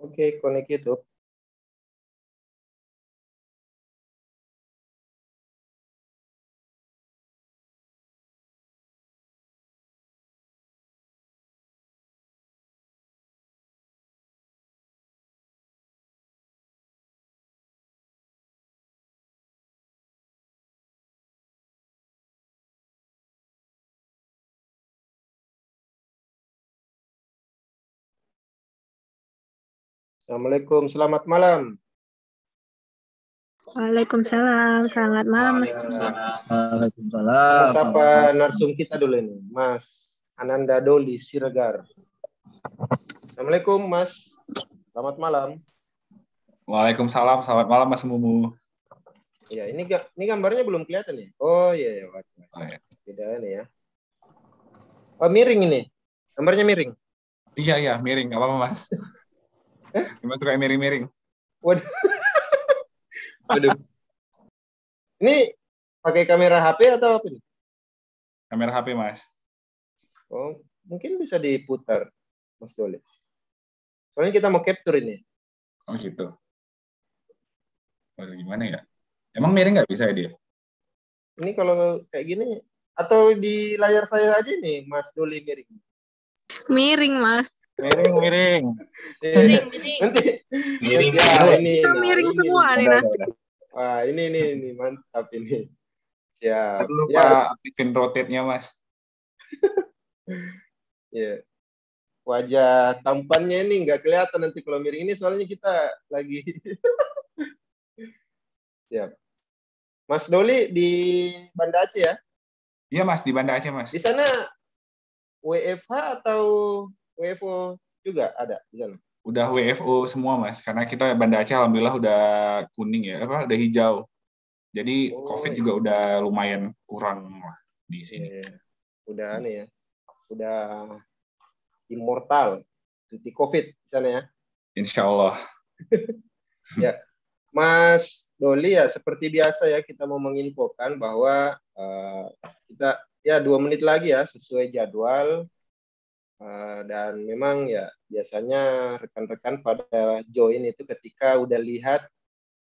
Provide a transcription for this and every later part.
Oke, Okay, connect YouTube. Assalamualaikum, selamat malam. Waalaikumsalam, selamat malam Mas. Waalaikumsalam. Siapa narsum kita dulu ini, Mas Ananda Doli Siregar. Assalamualaikum Mas, selamat malam. Waalaikumsalam, selamat malam Mas Mumu. Ya, ini ini gambarnya belum kelihatan ya. Oh iya, iya. oh, iya. beda ini ya. Oh miring ini, gambarnya miring. Iya iya miring, apa mas? Emang suka miring-miring. Waduh. Waduh. Ini pakai kamera HP atau apa nih? Kamera HP, Mas. Oh, mungkin bisa diputar, Mas Doli. Soalnya kita mau capture ini. Oh gitu. Waduh, gimana ya? Emang miring nggak bisa ya dia? Ini kalau kayak gini, atau di layar saya aja nih, Mas Doli miring. Miring, Mas. Miring, miring. Miring, iya. miring. Nanti. Miring. ini, miring semua ini, nih nanti. Wah, ini, ini, ini. Mantap ini. Siap. lupa ya. aktifin rotate-nya, Mas. ya. Wajah tampannya ini nggak kelihatan nanti kalau miring. Ini soalnya kita lagi... Siap. Mas Doli di Banda Aceh ya? Iya, Mas. Di Banda Aceh, Mas. Di sana WFH atau WFO juga ada di dalam. Udah WFO semua mas, karena kita Banda Aceh alhamdulillah udah kuning ya, apa udah hijau. Jadi oh, COVID iya. juga udah lumayan kurang lah di sini. Iya. iya. Udah aneh ya, udah immortal di COVID misalnya. ya. Insya Allah. ya, Mas Doli ya seperti biasa ya kita mau menginfokan bahwa uh, kita ya dua menit lagi ya sesuai jadwal Eh, dan memang ya biasanya rekan-rekan pada join itu ketika udah lihat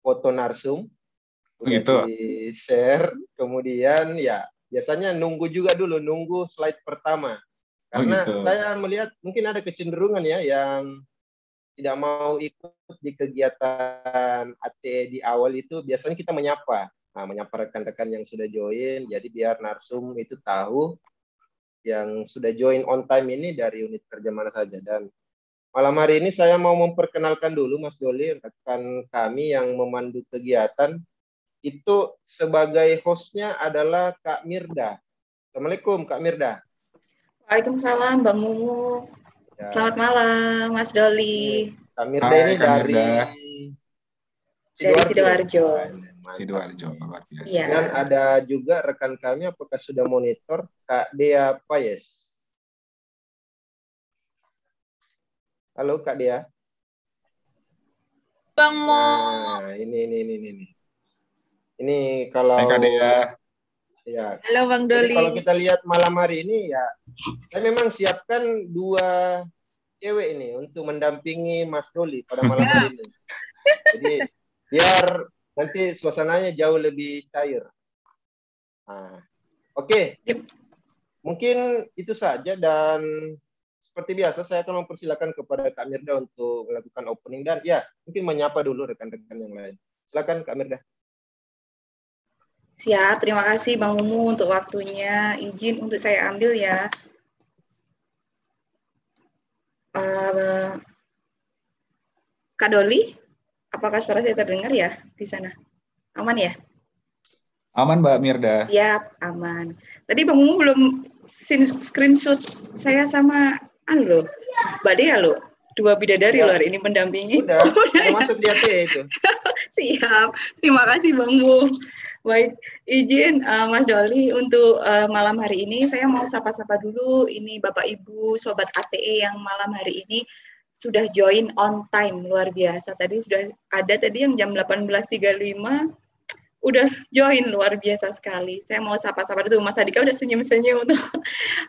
foto narsum oh gitu. udah di share kemudian ya biasanya nunggu juga dulu nunggu slide pertama oh karena oh gitu. saya melihat mungkin ada kecenderungan ya yang tidak mau ikut di kegiatan ATE di awal itu biasanya kita menyapa nah, menyapa rekan-rekan yang sudah join jadi biar narsum itu tahu yang sudah join on time ini dari unit kerja mana saja dan malam hari ini saya mau memperkenalkan dulu Mas Doli rekan kami yang memandu kegiatan itu sebagai hostnya adalah Kak Mirda. Assalamualaikum Kak Mirda. Waalaikumsalam Bang Mumu. Ya. Selamat malam Mas Doli. Kak Mirda Hai, ini Kak dari Sidoarjo. Dari Sidoarjo. Sidoarjo luar biasa. Ya. Dan ada juga rekan kami apakah sudah monitor Kak Dea Payes? Halo Kak Dea. Bang Mo. Nah, ini ini ini ini. Ini kalau Hai, Kak Dea. Ya. Halo Bang Doli. Jadi kalau kita lihat malam hari ini ya saya memang siapkan dua cewek ini untuk mendampingi Mas Doli pada malam ya. hari ini. Jadi biar nanti suasananya jauh lebih cair. Nah, oke, okay. yep. mungkin itu saja dan seperti biasa saya akan mempersilahkan kepada Kak Mirda untuk melakukan opening dan ya mungkin menyapa dulu rekan-rekan yang lain. Silakan Kak Mirda. Siap, terima kasih Bang Umu untuk waktunya. Izin untuk saya ambil ya. Uh, Kak Doli? Apakah suara saya terdengar ya di sana? Aman ya? Aman Mbak Mirda. Siap, aman. Tadi Bang Mumu belum screenshot saya sama an lo, Mbak Dea lo, Dua bidadari ya. loh ini mendampingi. Udah, oh, udah ya. masuk di AT itu. Siap, terima kasih Bang Mumu. Baik, izin uh, Mas Doli untuk uh, malam hari ini saya mau sapa-sapa dulu ini Bapak Ibu Sobat ATE yang malam hari ini sudah join on time luar biasa. Tadi sudah ada tadi yang jam 18.35 udah join luar biasa sekali. Saya mau sapa-sapa dulu Mas Adika udah senyum-senyum tuh.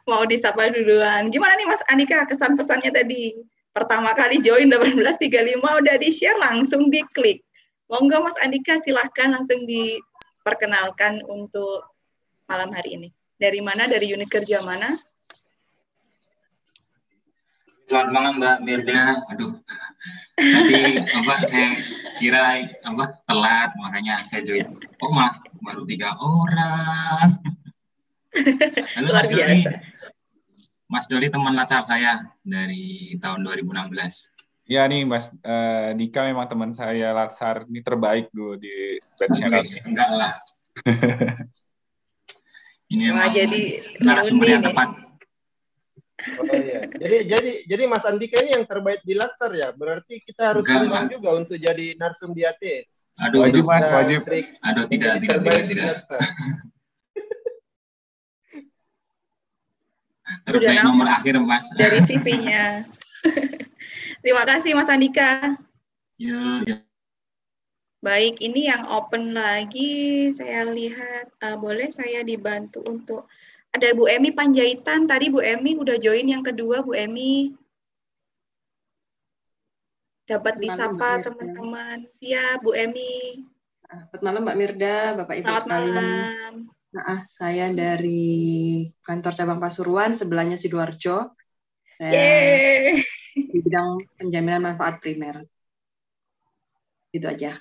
mau disapa duluan. Gimana nih Mas Andika kesan pesannya tadi? Pertama kali join 18.35 udah di-share langsung diklik. Monggo Mas Andika silahkan langsung diperkenalkan untuk malam hari ini. Dari mana? Dari unit kerja mana? Selamat malam Mbak Mirda. Aduh, tadi apa saya kira apa telat makanya saya join. Oh mah baru tiga orang. Halo Luar Mas Doli. Mas Doli teman latar saya dari tahun 2016. Ya nih Mas uh, Dika memang teman saya latar ini terbaik dulu di batchnya kami. Enggak lah. ini memang jadi narasumber yang tepat. Oh, iya. Jadi jadi jadi Mas Andika ini yang terbaik di laksar ya. Berarti kita harus undang juga untuk jadi narsum di AT. Aduh, wajib Mas, wajib. Trik. Aduh, tidak, tidak, tidak, tidak. Terbaik Udah nomor akhir, Mas. Dari CV-nya. Terima kasih, Mas Andika. Ya, ya. Baik, ini yang open lagi. Saya lihat, uh, boleh saya dibantu untuk ada Bu Emi Panjaitan. Tadi Bu Emi udah join yang kedua, Bu Emi. Dapat disapa teman-teman. Siap, Bu Emi. Ah, selamat malam Mbak Mirda, Bapak Ibu Selamat sekalian. Malam. Nah, ah, saya dari kantor cabang Pasuruan, sebelahnya Sidoarjo. Saya Yeay. di bidang penjaminan manfaat primer. Itu aja.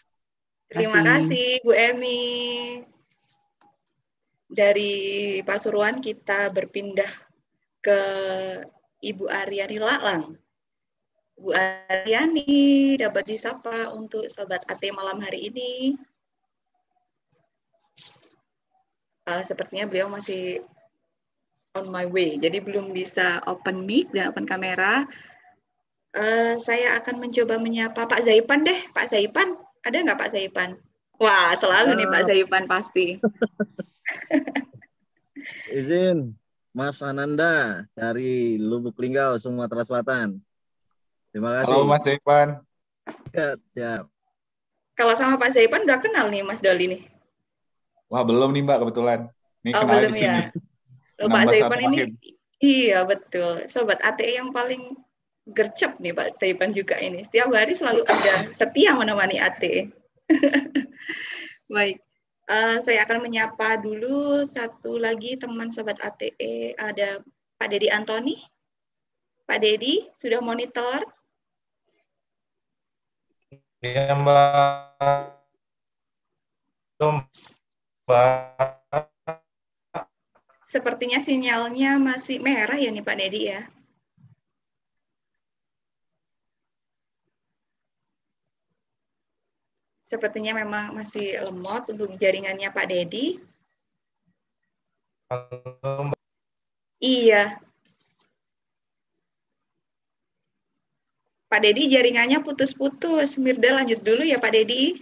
Terima kasih, kasih Bu Emi dari Pasuruan kita berpindah ke Ibu Ariani Lalang. Bu Aryani dapat disapa untuk sobat AT malam hari ini. Uh, sepertinya beliau masih on my way, jadi belum bisa open mic dan open kamera. Uh, saya akan mencoba menyapa Pak Zaipan deh. Pak Zaipan, ada nggak Pak Zaipan? Wah, selalu nih Pak Zaipan pasti. Izin Mas Ananda dari Lubuk Linggau, Sumatera Selatan. Terima kasih. Halo Mas Zaipan. Ya, siap. Kalau sama Pak Zaipan udah kenal nih Mas Doli nih. Wah belum nih Mbak kebetulan. Nih oh, kenal belum di sini. Ya. Loh, Pak Zaipan ini akhir. iya betul. Sobat ATE yang paling gercep nih Pak Zaipan juga ini. Setiap hari selalu ada setia menemani ATE. Baik. Eh, saya akan menyapa dulu satu lagi teman Sobat ATE, ada Pak Dedi Antoni. Pak Dedi, sudah monitor? Iya, Mbak. Mbak. Sepertinya sinyalnya masih merah ya nih Pak Dedi ya. Sepertinya memang masih lemot untuk jaringannya Pak Dedi. Iya. Pak Dedi jaringannya putus-putus. Mirda lanjut dulu ya Pak Dedi.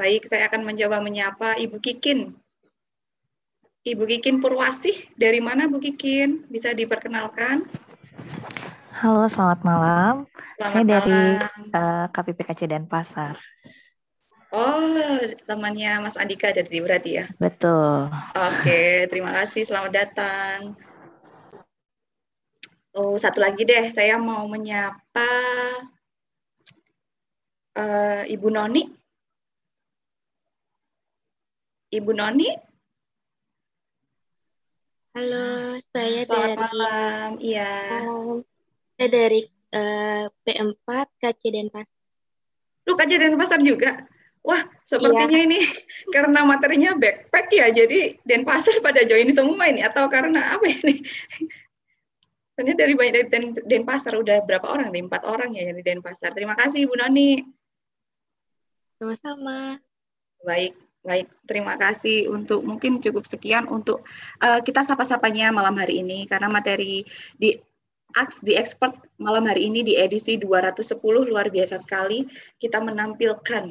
Baik, saya akan mencoba menyapa Ibu Kikin. Ibu Kikin Purwasih, dari mana Bu Kikin? Bisa diperkenalkan? Halo, selamat malam. Selamat Saya dari malam. Uh, eh, KPPKC Pasar. Oh, temannya Mas Andika jadi berarti ya? Betul. Oke, terima kasih. Selamat datang. Oh, satu lagi deh, saya mau menyapa uh, Ibu Noni. Ibu Noni? Halo, saya Selamat dari malam. Iya. Oh, saya dari uh, eh, P4 KC Denpasar. Lu KC Denpasar juga? Wah, sepertinya iya. ini karena materinya backpack ya, jadi Denpasar pada join semua ini atau karena apa ini? Ternyata dari banyak dari Den, Denpasar udah berapa orang? Dari empat orang ya dari Denpasar. Terima kasih Bu Noni. Sama-sama. Baik, baik. Terima kasih untuk mungkin cukup sekian untuk uh, kita sapa-sapanya malam hari ini karena materi di Aks di Expert malam hari ini di edisi 210 luar biasa sekali kita menampilkan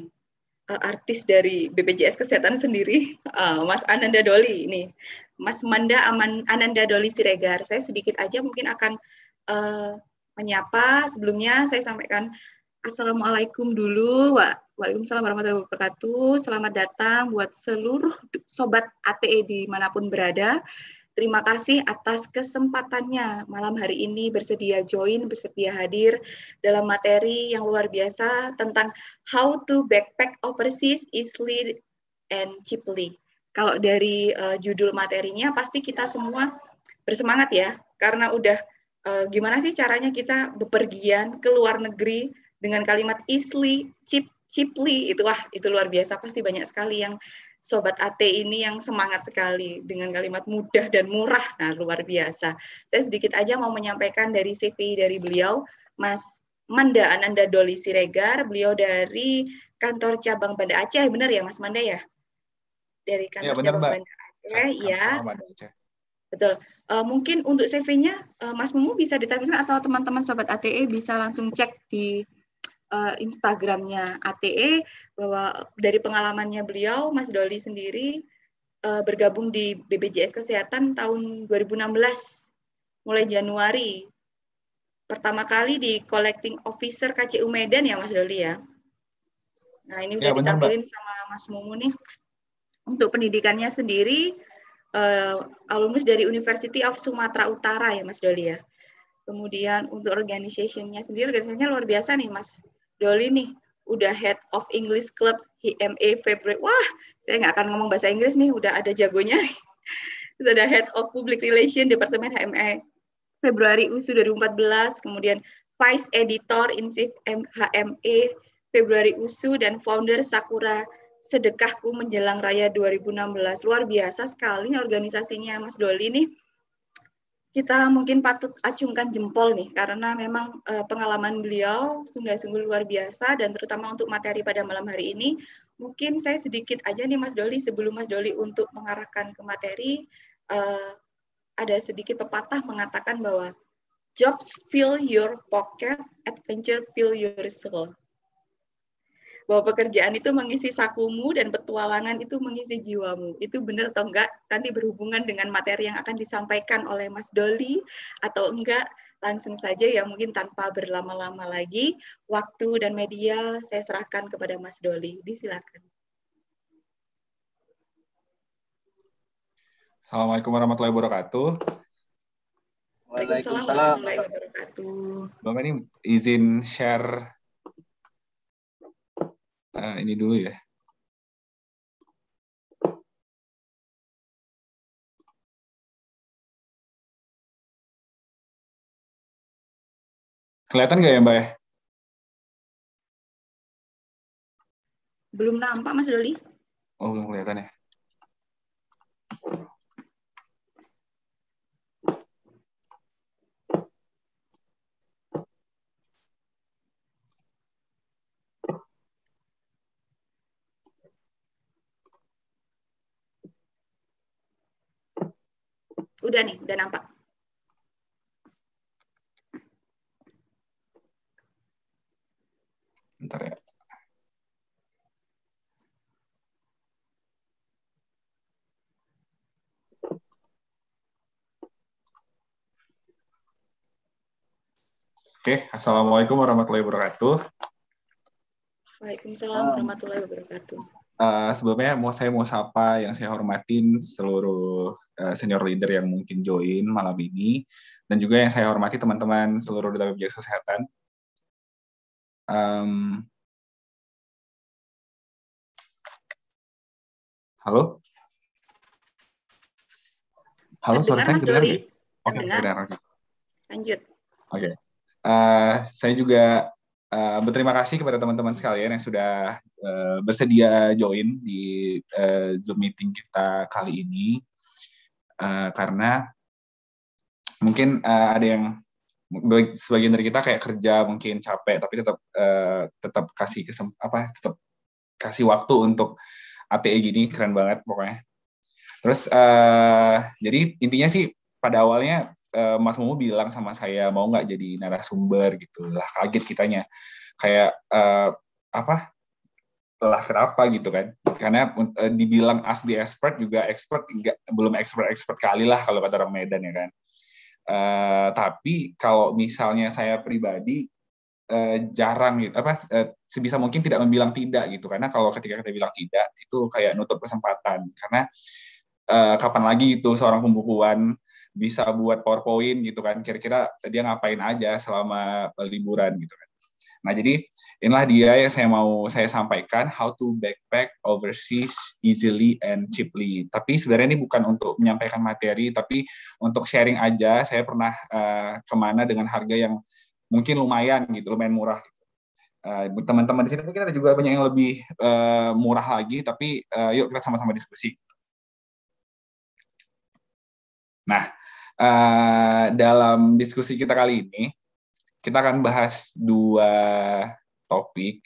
uh, artis dari BPJS Kesehatan sendiri uh, Mas Ananda Doli ini Mas Manda Aman Ananda Doli Siregar saya sedikit aja mungkin akan uh, menyapa sebelumnya saya sampaikan Assalamualaikum dulu wa Waalaikumsalam warahmatullahi wabarakatuh. Selamat datang buat seluruh sobat ATE dimanapun berada. Terima kasih atas kesempatannya malam hari ini bersedia join, bersedia hadir dalam materi yang luar biasa tentang how to backpack overseas easily and cheaply. Kalau dari uh, judul materinya pasti kita semua bersemangat ya, karena udah uh, gimana sih caranya kita bepergian ke luar negeri dengan kalimat easily, cheap, cheaply itu wah itu luar biasa pasti banyak sekali yang sobat AT ini yang semangat sekali dengan kalimat mudah dan murah. Nah, luar biasa. Saya sedikit aja mau menyampaikan dari CV dari beliau, Mas Manda Ananda Doli Siregar, beliau dari kantor cabang Banda Aceh, benar ya Mas Manda ya? Dari iya, kantor ya, benar, cabang Mbak. Banda Aceh, ya. Betul. Uh, mungkin untuk CV-nya, uh, eh, Mas Mumu bisa ditampilkan atau teman-teman sobat ATE bisa langsung cek di uh, Instagramnya ATE bahwa dari pengalamannya beliau Mas Doli sendiri uh, bergabung di BBJS Kesehatan tahun 2016 mulai Januari pertama kali di collecting officer KCU Medan ya Mas Doli ya. Nah ini udah ya, ditampilin sama Mas Mumu nih untuk pendidikannya sendiri uh, alumnus dari University of Sumatera Utara ya Mas Doli ya. Kemudian untuk organisasinya sendiri organisasinya luar biasa nih Mas Doli nih udah head of English Club HMA Fabric. Wah, saya nggak akan ngomong bahasa Inggris nih, udah ada jagonya. Sudah head of public relation Departemen HMA Februari USU 2014, kemudian vice editor in chief HMA Februari USU dan founder Sakura Sedekahku menjelang raya 2016. Luar biasa sekali organisasinya Mas Doli nih kita mungkin patut acungkan jempol nih karena memang uh, pengalaman beliau sudah sungguh luar biasa dan terutama untuk materi pada malam hari ini mungkin saya sedikit aja nih Mas Doli sebelum Mas Doli untuk mengarahkan ke materi uh, ada sedikit pepatah mengatakan bahwa jobs fill your pocket adventure fill your soul bahwa pekerjaan itu mengisi sakumu dan petualangan itu mengisi jiwamu. Itu benar atau enggak? Nanti berhubungan dengan materi yang akan disampaikan oleh Mas Doli atau enggak? Langsung saja ya mungkin tanpa berlama-lama lagi, waktu dan media saya serahkan kepada Mas Doli. Disilakan. Assalamualaikum warahmatullahi wabarakatuh. Waalaikumsalam warahmatullahi wabarakatuh. Bang ini izin share uh, ini dulu ya. Kelihatan nggak ya, Mbak? Ya? Belum nampak, Mas Doli. Oh, belum kelihatan ya. Udah nih, udah nampak. Bentar ya. Oke, Assalamualaikum warahmatullahi wabarakatuh. Waalaikumsalam warahmatullahi wabarakatuh uh, sebelumnya mau saya mau sapa yang saya hormatin seluruh uh, senior leader yang mungkin join malam ini dan juga yang saya hormati teman-teman seluruh duta bpjs kesehatan. Um, halo, halo, suara saya kedengar? Oke, okay, Lanjut. Oke, okay. uh, eh, saya juga Eh, berterima kasih kepada teman-teman sekalian yang sudah uh, bersedia join di uh, Zoom meeting kita kali ini. Uh, karena mungkin uh, ada yang sebagian dari kita kayak kerja mungkin capek tapi tetap uh, tetap kasih kesem apa tetap kasih waktu untuk ATE gini keren banget pokoknya. Terus uh, jadi intinya sih pada awalnya uh, Mas Momo bilang sama saya mau nggak jadi narasumber gitu lah kaget kitanya kayak uh, apa lah kenapa gitu kan karena uh, dibilang as the expert juga expert enggak, belum expert expert kali lah kalau kata orang Medan ya kan uh, tapi kalau misalnya saya pribadi uh, jarang gitu apa uh, sebisa mungkin tidak membilang tidak gitu karena kalau ketika kita bilang tidak itu kayak nutup kesempatan karena uh, kapan lagi itu seorang pembukuan bisa buat PowerPoint gitu kan. Kira-kira dia ngapain aja selama liburan gitu kan. Nah, jadi inilah dia yang saya mau saya sampaikan how to backpack overseas easily and cheaply. Tapi sebenarnya ini bukan untuk menyampaikan materi, tapi untuk sharing aja. Saya pernah uh, kemana dengan harga yang mungkin lumayan gitu, lumayan murah. Uh, teman-teman di sini mungkin ada juga banyak yang lebih uh, murah lagi, tapi uh, yuk kita sama-sama diskusi. Oke, Nah, uh, dalam diskusi kita kali ini, kita akan bahas dua topik.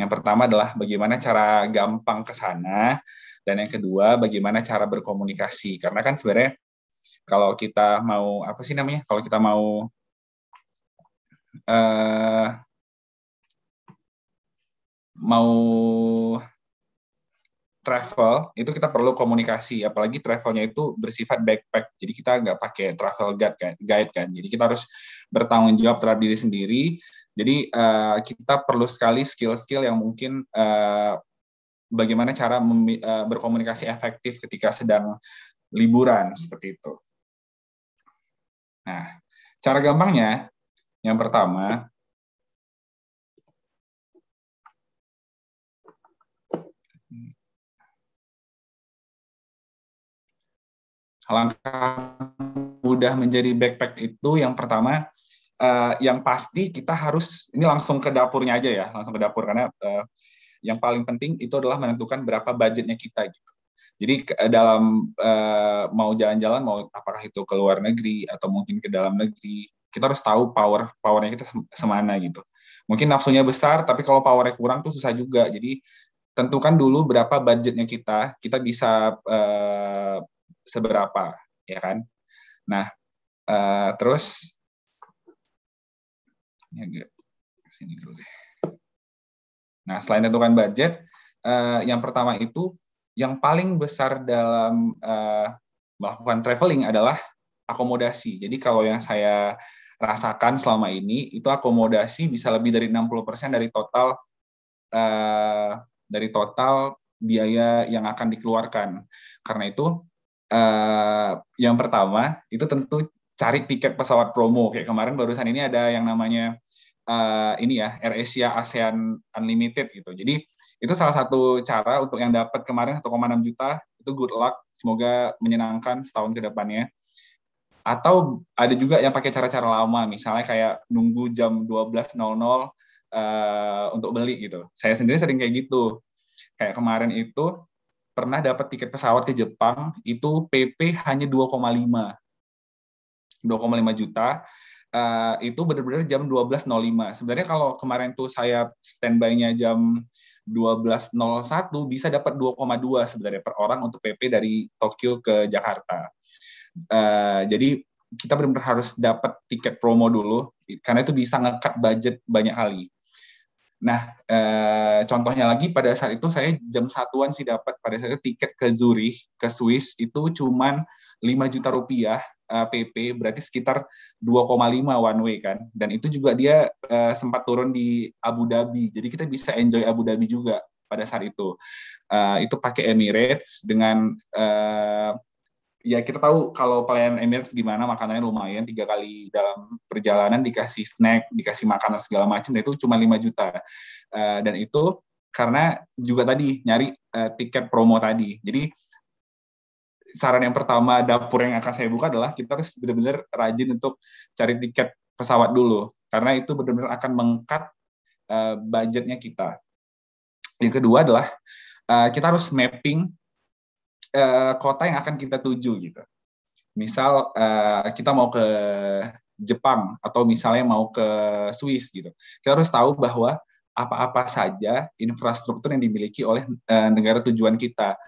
Yang pertama adalah bagaimana cara gampang ke sana, dan yang kedua bagaimana cara berkomunikasi. Karena kan sebenarnya kalau kita mau apa sih namanya? Kalau kita mau uh, mau travel itu kita perlu komunikasi apalagi travelnya itu bersifat backpack jadi kita nggak pakai travel guide kan guide kan jadi kita harus bertanggung jawab terhadap diri sendiri jadi uh, kita perlu sekali skill-skill yang mungkin uh, bagaimana cara uh, berkomunikasi efektif ketika sedang liburan seperti itu nah cara gampangnya yang pertama Langkah mudah menjadi backpack itu yang pertama uh, yang pasti kita harus ini langsung ke dapurnya aja ya, langsung ke dapur karena uh, yang paling penting itu adalah menentukan berapa budgetnya kita gitu. Jadi eh, dalam uh, mau jalan-jalan, mau apakah itu ke luar negeri atau mungkin ke dalam negeri, kita harus tahu power powernya kita semana gitu. Mungkin nafsunya besar, tapi kalau powernya kurang tuh susah juga. Jadi tentukan dulu berapa budgetnya kita, kita bisa uh, seberapa ya kan nah uh, terus sini dulu deh nah selain tentukan budget uh, yang pertama itu yang paling besar dalam uh, melakukan traveling adalah akomodasi jadi kalau yang saya rasakan selama ini itu akomodasi bisa lebih dari 60% dari total uh, dari total biaya yang akan dikeluarkan. Karena itu Eh, yang pertama itu tentu cari tiket pesawat promo kayak kemarin barusan ini ada yang namanya uh, ini ya Air Asia ASEAN Unlimited gitu. Jadi itu salah satu cara untuk yang dapat kemarin 1,6 juta itu good luck, semoga menyenangkan setahun ke depannya. Atau ada juga yang pakai cara-cara lama, misalnya kayak nunggu jam 12.00 uh, eh, untuk beli gitu. Saya sendiri sering kayak gitu. Kayak kemarin itu pernah dapat tiket pesawat ke Jepang itu PP hanya 2,5 2,5 juta uh, itu benar-benar jam 12.05. Sebenarnya kalau kemarin tuh saya standby-nya jam 12.01 bisa dapat 2,2 sebenarnya per orang untuk PP dari Tokyo ke Jakarta. Uh, jadi kita benar-benar harus dapat tiket promo dulu karena itu bisa ngekat budget banyak kali. Nah, e, contohnya lagi pada saat itu saya jam satuan sih dapat pada saat itu tiket ke Zurich, ke Swiss itu cuma 5 juta rupiah e, eh, PP, berarti sekitar 2,5 one way kan. Dan itu juga dia e, sempat turun di Abu Dhabi, jadi kita bisa enjoy Abu Dhabi juga pada saat itu. E, itu pakai Emirates dengan e, ya kita tahu kalau pelayan Emirates gimana makanannya lumayan tiga kali dalam perjalanan dikasih snack dikasih makanan segala macam itu cuma 5 juta uh, dan itu karena juga tadi nyari uh, tiket promo tadi jadi saran yang pertama dapur yang akan saya buka adalah kita harus benar-benar rajin untuk cari tiket pesawat dulu karena itu benar-benar akan mengkat uh, budgetnya kita yang kedua adalah uh, kita harus mapping Eh, kota yang akan kita tuju gitu. Misal eh, kita mau ke Jepang atau misalnya mau ke Swiss gitu. Kita harus tahu bahwa apa-apa saja infrastruktur yang dimiliki oleh eh, negara tujuan kita.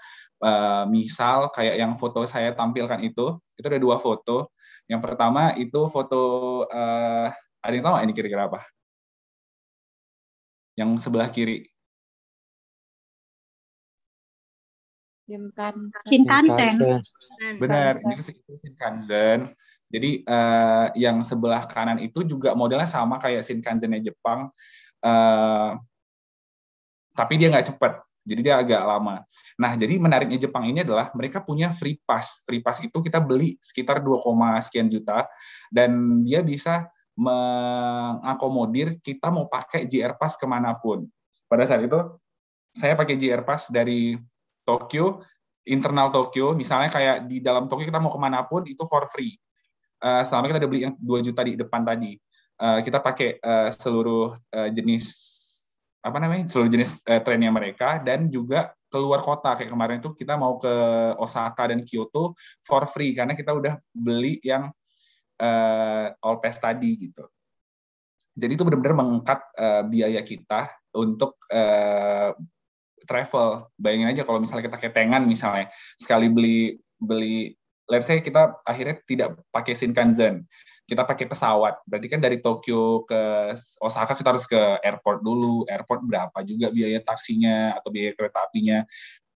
misal kayak yang foto saya tampilkan itu, itu ada dua foto. Yang pertama itu foto ada yang tahu ini kira-kira apa? Yang sebelah kiri Shinkansen. Benar, ini Shinkansen. Jadi uh, yang sebelah kanan itu juga modelnya sama kayak yang Jepang, uh, tapi dia nggak cepat. Jadi dia agak lama. Nah, jadi menariknya Jepang ini adalah mereka punya free pass. Free pass itu kita beli sekitar 2, sekian juta dan dia bisa mengakomodir kita mau pakai JR Pass kemanapun. Pada saat itu saya pakai JR Pass dari Tokyo, internal Tokyo, misalnya kayak di dalam Tokyo kita mau kemana pun itu for free. Uh, selama kita udah beli yang 2 juta di depan tadi. Uh, kita pakai uh, seluruh uh, jenis apa namanya seluruh jenis uh, trennya mereka dan juga keluar kota kayak kemarin itu kita mau ke Osaka dan Kyoto for free karena kita udah beli yang uh, all pass tadi gitu. Jadi itu benar-benar mengangkat uh, biaya kita untuk uh, travel. Bayangin aja kalau misalnya kita ketengan misalnya sekali beli beli let's say kita akhirnya tidak pakai Shinkansen. Kita pakai pesawat. Berarti kan dari Tokyo ke Osaka kita harus ke airport dulu. Airport berapa juga biaya taksinya atau biaya kereta apinya.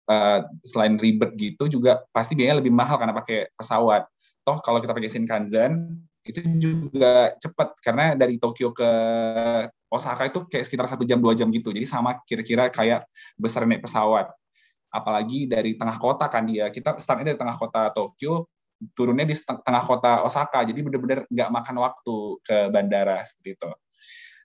Uh, selain ribet gitu juga pasti biayanya lebih mahal karena pakai pesawat. Toh kalau kita pakai Shinkansen itu juga cepat karena dari Tokyo ke Osaka itu kayak sekitar satu jam dua jam gitu jadi sama kira-kira kayak besar naik pesawat apalagi dari tengah kota kan dia kita startnya dari tengah kota Tokyo turunnya di tengah kota Osaka jadi benar-benar nggak makan waktu ke bandara seperti itu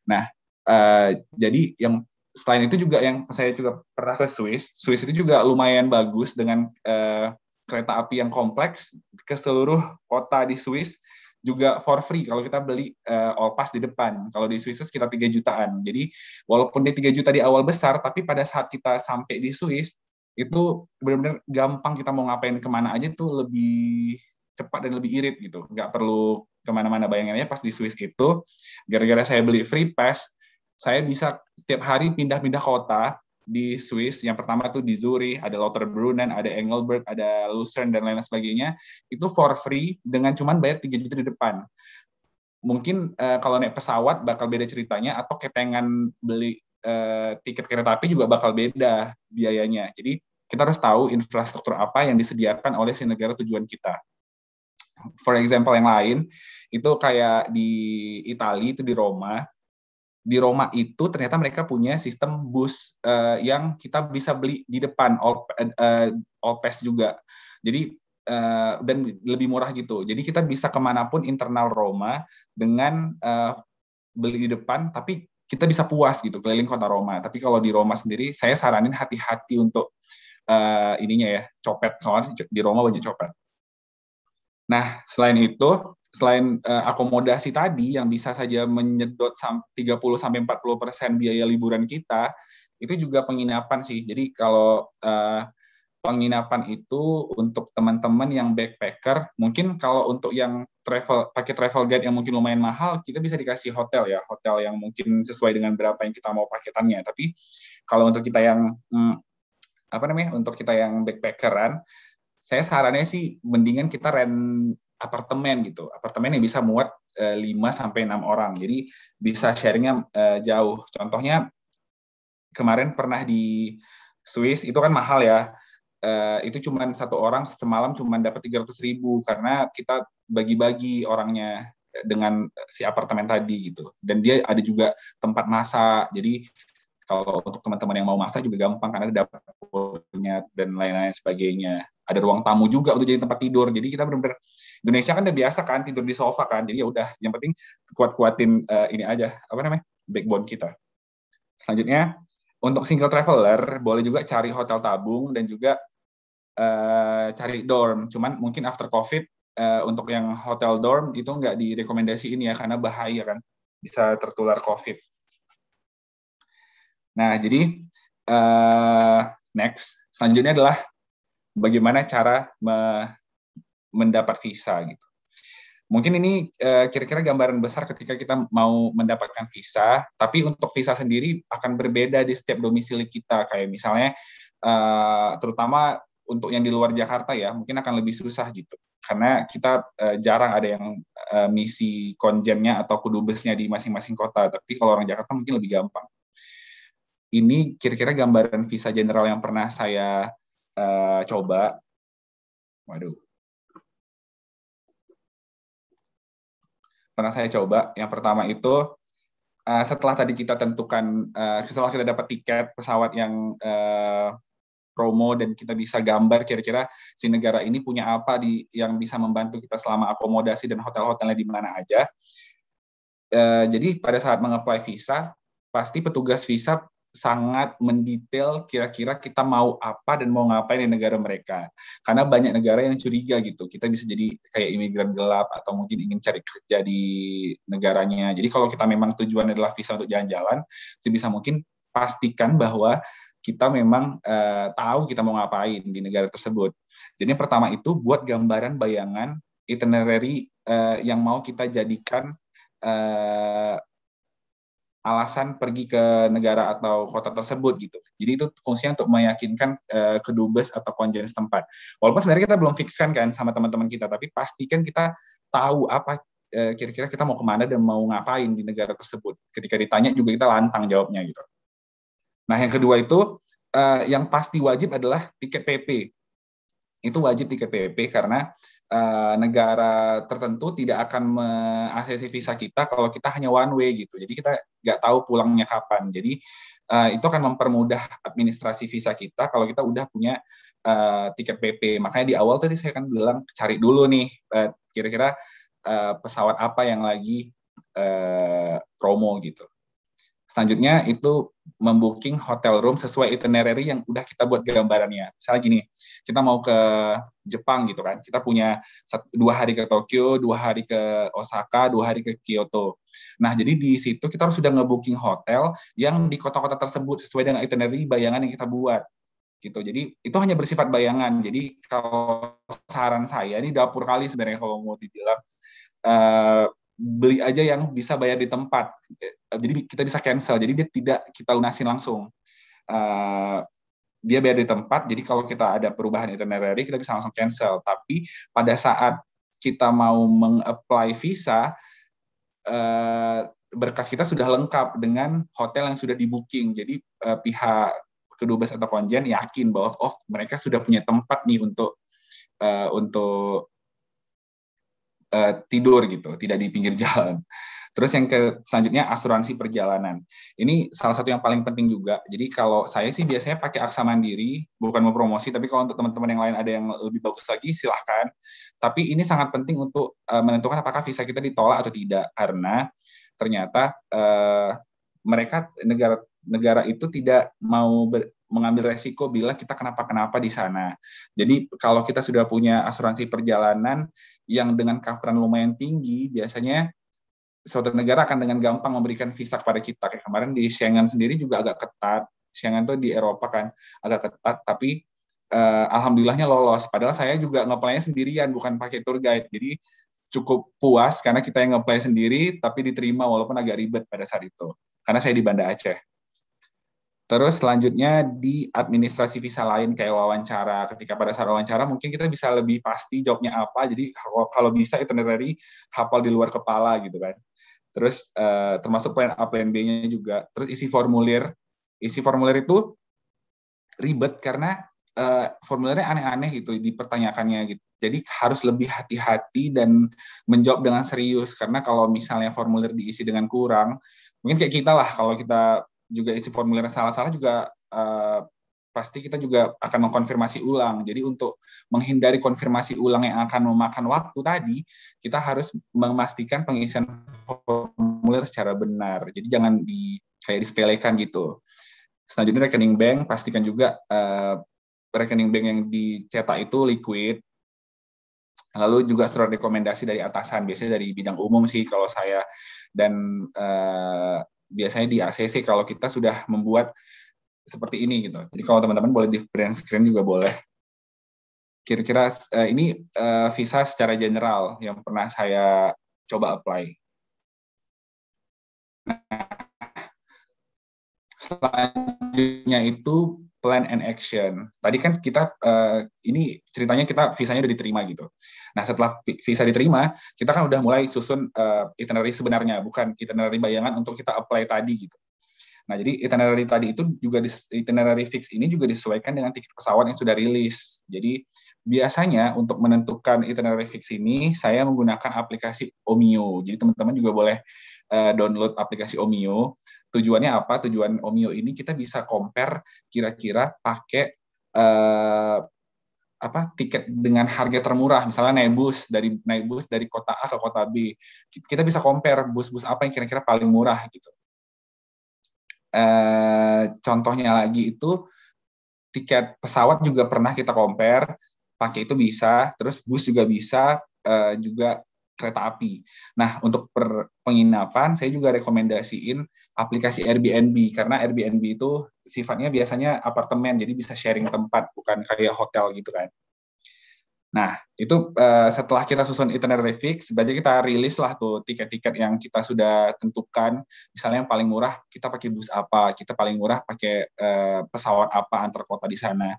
nah uh, jadi yang selain itu juga yang saya juga pernah ke Swiss Swiss itu juga lumayan bagus dengan uh, kereta api yang kompleks ke seluruh kota di Swiss juga for free kalau kita beli uh, all pass di depan. Kalau di Swiss kita 3 jutaan. Jadi walaupun di 3 juta di awal besar, tapi pada saat kita sampai di Swiss itu benar-benar gampang kita mau ngapain kemana aja tuh lebih cepat dan lebih irit gitu. Nggak perlu kemana-mana bayangannya pas di Swiss itu, gara-gara saya beli free pass, saya bisa setiap hari pindah-pindah kota, di Swiss. Yang pertama tuh di Zurich, ada Lauterbrunnen, ada Engelberg, ada Lucerne dan lain lain sebagainya. Itu for free dengan cuman bayar 3 juta di depan. Mungkin uh, kalau naik pesawat bakal beda ceritanya atau ketengan beli uh, tiket kereta api juga bakal beda biayanya. Jadi kita harus tahu infrastruktur apa yang disediakan oleh si negara tujuan kita. For example yang lain, itu kayak di Italia itu di Roma, di Roma itu ternyata mereka punya sistem bus uh, yang kita bisa beli di depan all uh, all pass juga. Jadi uh, dan lebih murah gitu. Jadi kita bisa kemanapun internal Roma dengan uh, beli di depan, tapi kita bisa puas gitu keliling kota Roma. Tapi kalau di Roma sendiri, saya saranin hati-hati untuk uh, ininya ya copet soalnya di Roma banyak copet. Nah selain itu selain uh, akomodasi tadi yang bisa saja menyedot 30 sampai 40 persen biaya liburan kita, itu juga penginapan sih. Jadi kalau uh, penginapan itu untuk teman-teman yang backpacker, mungkin kalau untuk yang travel pakai travel guide yang mungkin lumayan mahal, kita bisa dikasih hotel ya, hotel yang mungkin sesuai dengan berapa yang kita mau paketannya. Tapi kalau untuk kita yang hmm, apa namanya, untuk kita yang backpackeran, saya sarannya sih mendingan kita rent apartemen gitu. Apartemen yang bisa muat uh, eh, 5 sampai 6 orang. Jadi bisa sharingnya uh, jauh. Contohnya kemarin pernah di Swiss itu kan mahal ya. Uh, itu cuma satu orang semalam cuma dapat 300 ribu karena kita bagi-bagi orangnya dengan si apartemen tadi gitu. Dan dia ada juga tempat masak. Jadi kalau untuk teman-teman yang mau masak juga gampang karena ada dapurnya dan lain-lain sebagainya. Ada ruang tamu juga untuk jadi tempat tidur. Jadi kita benar-benar Indonesia kan udah biasa kan tidur di sofa kan. Jadi ya udah yang penting kuat-kuatin uh, ini aja apa namanya? backbone kita. Selanjutnya untuk single traveler boleh juga cari hotel tabung dan juga uh, cari dorm. Cuman mungkin after covid uh, untuk yang hotel dorm itu nggak direkomendasi ini ya karena bahaya kan bisa tertular COVID. Nah, jadi uh, next selanjutnya adalah bagaimana cara me mendapat visa gitu. Mungkin ini eh, kira-kira uh, gambaran besar ketika kita mau mendapatkan visa, tapi untuk visa sendiri akan berbeda di setiap domisili kita. Kayak misalnya, uh, terutama untuk yang di luar Jakarta ya, mungkin akan lebih susah gitu. Karena kita uh, jarang ada yang uh, misi konjennya atau kudubesnya di masing-masing kota. Tapi kalau orang Jakarta mungkin lebih gampang ini kira-kira gambaran visa general yang pernah saya uh, coba. Waduh. Pernah saya coba. Yang pertama itu uh, setelah tadi kita tentukan uh, setelah kita dapat tiket pesawat yang uh, promo dan kita bisa gambar kira-kira si negara ini punya apa di yang bisa membantu kita selama akomodasi dan hotel-hotelnya di mana aja. Uh, jadi pada saat mengapply visa pasti petugas visa sangat mendetail kira-kira kita mau apa dan mau ngapain di negara mereka. Karena banyak negara yang curiga gitu. Kita bisa jadi kayak imigran gelap atau mungkin ingin cari kerja di negaranya. Jadi kalau kita memang tujuannya adalah visa untuk jalan-jalan, sebisa mungkin pastikan bahwa kita memang uh, tahu kita mau ngapain di negara tersebut. Jadi yang pertama itu buat gambaran bayangan itinerary uh, yang mau kita jadikan eh, alasan pergi ke negara atau kota tersebut gitu. Jadi itu fungsinya untuk meyakinkan uh, eh, kedubes atau konjen setempat. Walaupun sebenarnya kita belum fixkan kan sama teman-teman kita, tapi pastikan kita tahu apa kira eh, kira-kira kita mau kemana dan mau ngapain di negara tersebut. Ketika ditanya juga kita lantang jawabnya gitu. Nah yang kedua itu uh, yang pasti wajib adalah tiket PP. Itu wajib tiket PP karena Eh, negara tertentu tidak akan mengakses visa kita kalau kita hanya one way gitu. Jadi kita nggak tahu pulangnya kapan. Jadi uh, itu akan mempermudah administrasi visa kita kalau kita udah punya uh, tiket PP. Makanya di awal tadi saya kan bilang cari dulu nih kira kira-kira uh, pesawat apa yang lagi uh, promo gitu. Selanjutnya itu membooking hotel room sesuai itinerary yang udah kita buat gambarannya. Misalnya gini, kita mau ke Jepang gitu kan, kita punya dua hari ke Tokyo, dua hari ke Osaka, dua hari ke Kyoto. Nah, jadi di situ kita harus sudah ngebooking hotel yang di kota-kota tersebut sesuai dengan itinerary bayangan yang kita buat gitu. Jadi itu hanya bersifat bayangan. Jadi kalau saran saya ini dapur kali sebenarnya kalau mau dibilang uh, beli aja yang bisa bayar di tempat. Eh, jadi kita bisa cancel. Jadi dia tidak kita lunasin langsung. Uh, dia bayar di tempat. Jadi kalau kita ada perubahan itinerary, kita bisa langsung cancel. Tapi pada saat kita mau mengapply visa, uh, berkas kita sudah lengkap dengan hotel yang sudah di booking. Jadi uh, pihak kedubes atau konjen yakin bahwa oh mereka sudah punya tempat nih untuk uh, untuk Eh, tidur gitu, tidak di pinggir jalan. Terus yang ke selanjutnya asuransi perjalanan. Ini salah satu yang paling penting juga. Jadi kalau saya sih biasanya pakai Aksa Mandiri, bukan mau promosi, tapi kalau untuk teman-teman yang lain ada yang lebih bagus lagi silahkan. Tapi ini sangat penting untuk uh, menentukan apakah visa kita ditolak atau tidak karena ternyata uh, mereka negara negara itu tidak mau ber, mengambil resiko bila kita kenapa-kenapa di sana. Jadi kalau kita sudah punya asuransi perjalanan, yang dengan coveran lumayan tinggi, biasanya suatu negara akan dengan gampang memberikan visa kepada kita. Kayak kemarin di Schengen sendiri juga agak ketat. Schengen tuh di Eropa kan agak ketat, tapi uh, alhamdulillahnya lolos. Padahal saya juga ngeplay sendirian, bukan pakai tour guide. Jadi cukup puas karena kita yang ngeplay sendiri, tapi diterima walaupun agak ribet pada saat itu. Karena saya di Banda Aceh. Terus selanjutnya di administrasi visa lain kayak wawancara. Ketika pada saat wawancara mungkin kita bisa lebih pasti jawabnya apa. Jadi kalau bisa itu itinerary hafal di luar kepala gitu kan. Terus eh, termasuk plan A, plan B-nya juga. Terus isi formulir. Isi formulir itu ribet karena eh, formulirnya aneh-aneh gitu dipertanyakannya gitu. Jadi harus lebih hati-hati dan menjawab dengan serius karena kalau misalnya formulir diisi dengan kurang, mungkin kayak kita lah kalau kita juga isi formulirnya salah-salah juga uh, pasti kita juga akan mengkonfirmasi ulang. Jadi untuk menghindari konfirmasi ulang yang akan memakan waktu tadi, kita harus memastikan pengisian formulir secara benar. Jadi jangan di kayak disepelekan gitu. Selanjutnya rekening bank, pastikan juga uh, rekening bank yang dicetak itu liquid. Lalu juga surat rekomendasi dari atasan, biasanya dari bidang umum sih kalau saya dan uh, biasanya di ACC kalau kita sudah membuat seperti ini gitu. Jadi kalau teman-teman boleh di print screen juga boleh. Kira-kira uh, ini uh, visa secara general yang pernah saya coba apply. Nah, selanjutnya itu plan and action. Tadi kan kita uh, ini ceritanya kita visanya udah diterima gitu. Nah setelah visa diterima, kita kan udah mulai susun uh, itinerary sebenarnya, bukan itinerary bayangan untuk kita apply tadi gitu. Nah jadi itinerary tadi itu juga dis, itinerary fix ini juga disesuaikan dengan tiket pesawat yang sudah rilis. Jadi biasanya untuk menentukan itinerary fix ini saya menggunakan aplikasi Omio. Jadi teman-teman juga boleh Eh, download aplikasi Omio. Tujuannya apa? Tujuan Omio ini kita bisa compare kira-kira pakai uh, apa tiket dengan harga termurah misalnya naik bus dari naik bus dari kota A ke kota B kita bisa compare bus-bus apa yang kira-kira paling murah gitu uh, contohnya lagi itu tiket pesawat juga pernah kita compare pakai itu bisa terus bus juga bisa uh, juga kereta api. Nah, untuk per penginapan, saya juga rekomendasiin aplikasi Airbnb, karena Airbnb itu sifatnya biasanya apartemen, jadi bisa sharing tempat, bukan kayak hotel gitu kan. Nah, itu uh, setelah kita susun itinerary fix, sebaiknya kita rilis lah tuh tiket-tiket yang kita sudah tentukan. Misalnya yang paling murah, kita pakai bus apa, kita paling murah pakai uh, pesawat apa antar kota di sana.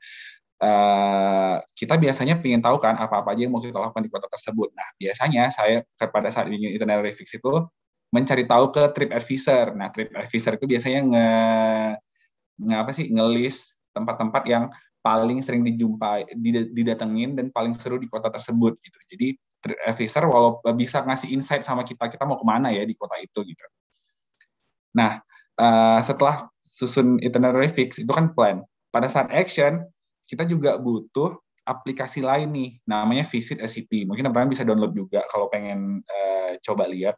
Eh, kita biasanya ingin tahu kan apa-apa aja yang mau kita lakukan di kota tersebut. Nah, biasanya saya pada saat bikin itinerary fix itu mencari tahu ke trip advisor. Nah, trip advisor itu biasanya nge, nge apa sih ngelis tempat-tempat yang paling sering dijumpai, didatengin dan paling seru di kota tersebut gitu. Jadi trip advisor walau bisa ngasih insight sama kita kita mau kemana ya di kota itu gitu. Nah, uh, setelah susun itinerary fix itu kan plan. Pada saat action kita juga butuh aplikasi lain nih, namanya Visit a City. Mungkin teman-teman bisa download juga kalau pengen uh, coba lihat.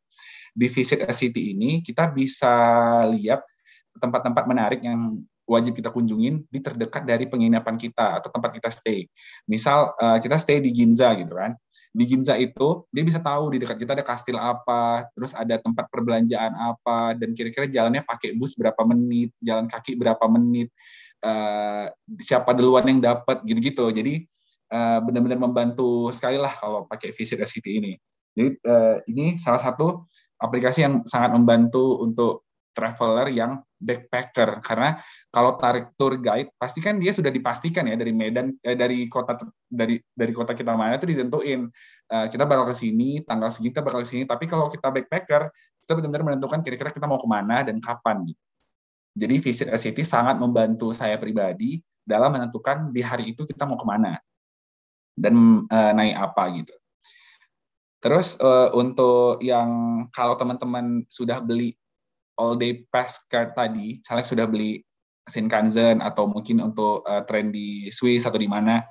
Di Visit a City ini kita bisa lihat tempat-tempat menarik yang wajib kita kunjungin di terdekat dari penginapan kita atau tempat kita stay. Misal uh, kita stay di Ginza gitu kan. Di Ginza itu dia bisa tahu di dekat kita ada kastil apa, terus ada tempat perbelanjaan apa dan kira-kira jalannya pakai bus berapa menit, jalan kaki berapa menit uh, siapa duluan yang dapat gitu-gitu. Jadi uh, benar-benar membantu sekali lah kalau pakai Visit City ini. Jadi uh, ini salah satu aplikasi yang sangat membantu untuk traveler yang backpacker karena kalau tarik tour guide pasti kan dia sudah dipastikan ya dari Medan eh, dari kota dari dari kota kita mana itu ditentuin uh, kita bakal ke sini tanggal segini bakal ke sini tapi kalau kita backpacker kita benar-benar menentukan kira-kira kita mau kemana dan kapan gitu. Jadi visit a city sangat membantu saya pribadi dalam menentukan di hari itu kita mau kemana dan e, naik apa gitu. Terus e, untuk yang kalau teman-teman sudah beli all day pass card tadi, misalnya sudah beli Shinkansen atau mungkin untuk uh, tren di Swiss atau di mana,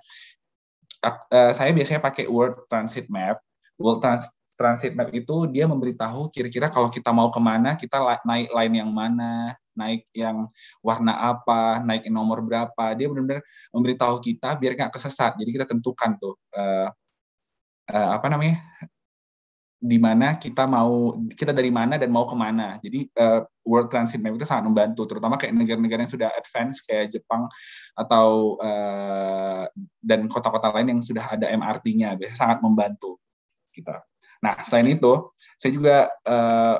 uh, saya biasanya pakai World Transit Map. World Trans Transit Map itu dia memberitahu kira-kira kalau kita mau kemana, kita naik line yang mana, naik yang warna apa, naik nomor berapa. Dia benar-benar memberitahu kita biar nggak kesesat. Jadi kita tentukan tuh uh, uh, apa namanya di mana kita mau kita dari mana dan mau kemana. Jadi uh, World Transit Map itu sangat membantu, terutama kayak negara-negara yang sudah advance kayak Jepang atau uh, dan kota-kota lain yang sudah ada MRT-nya, biasanya sangat membantu kita. Nah selain itu, saya juga uh,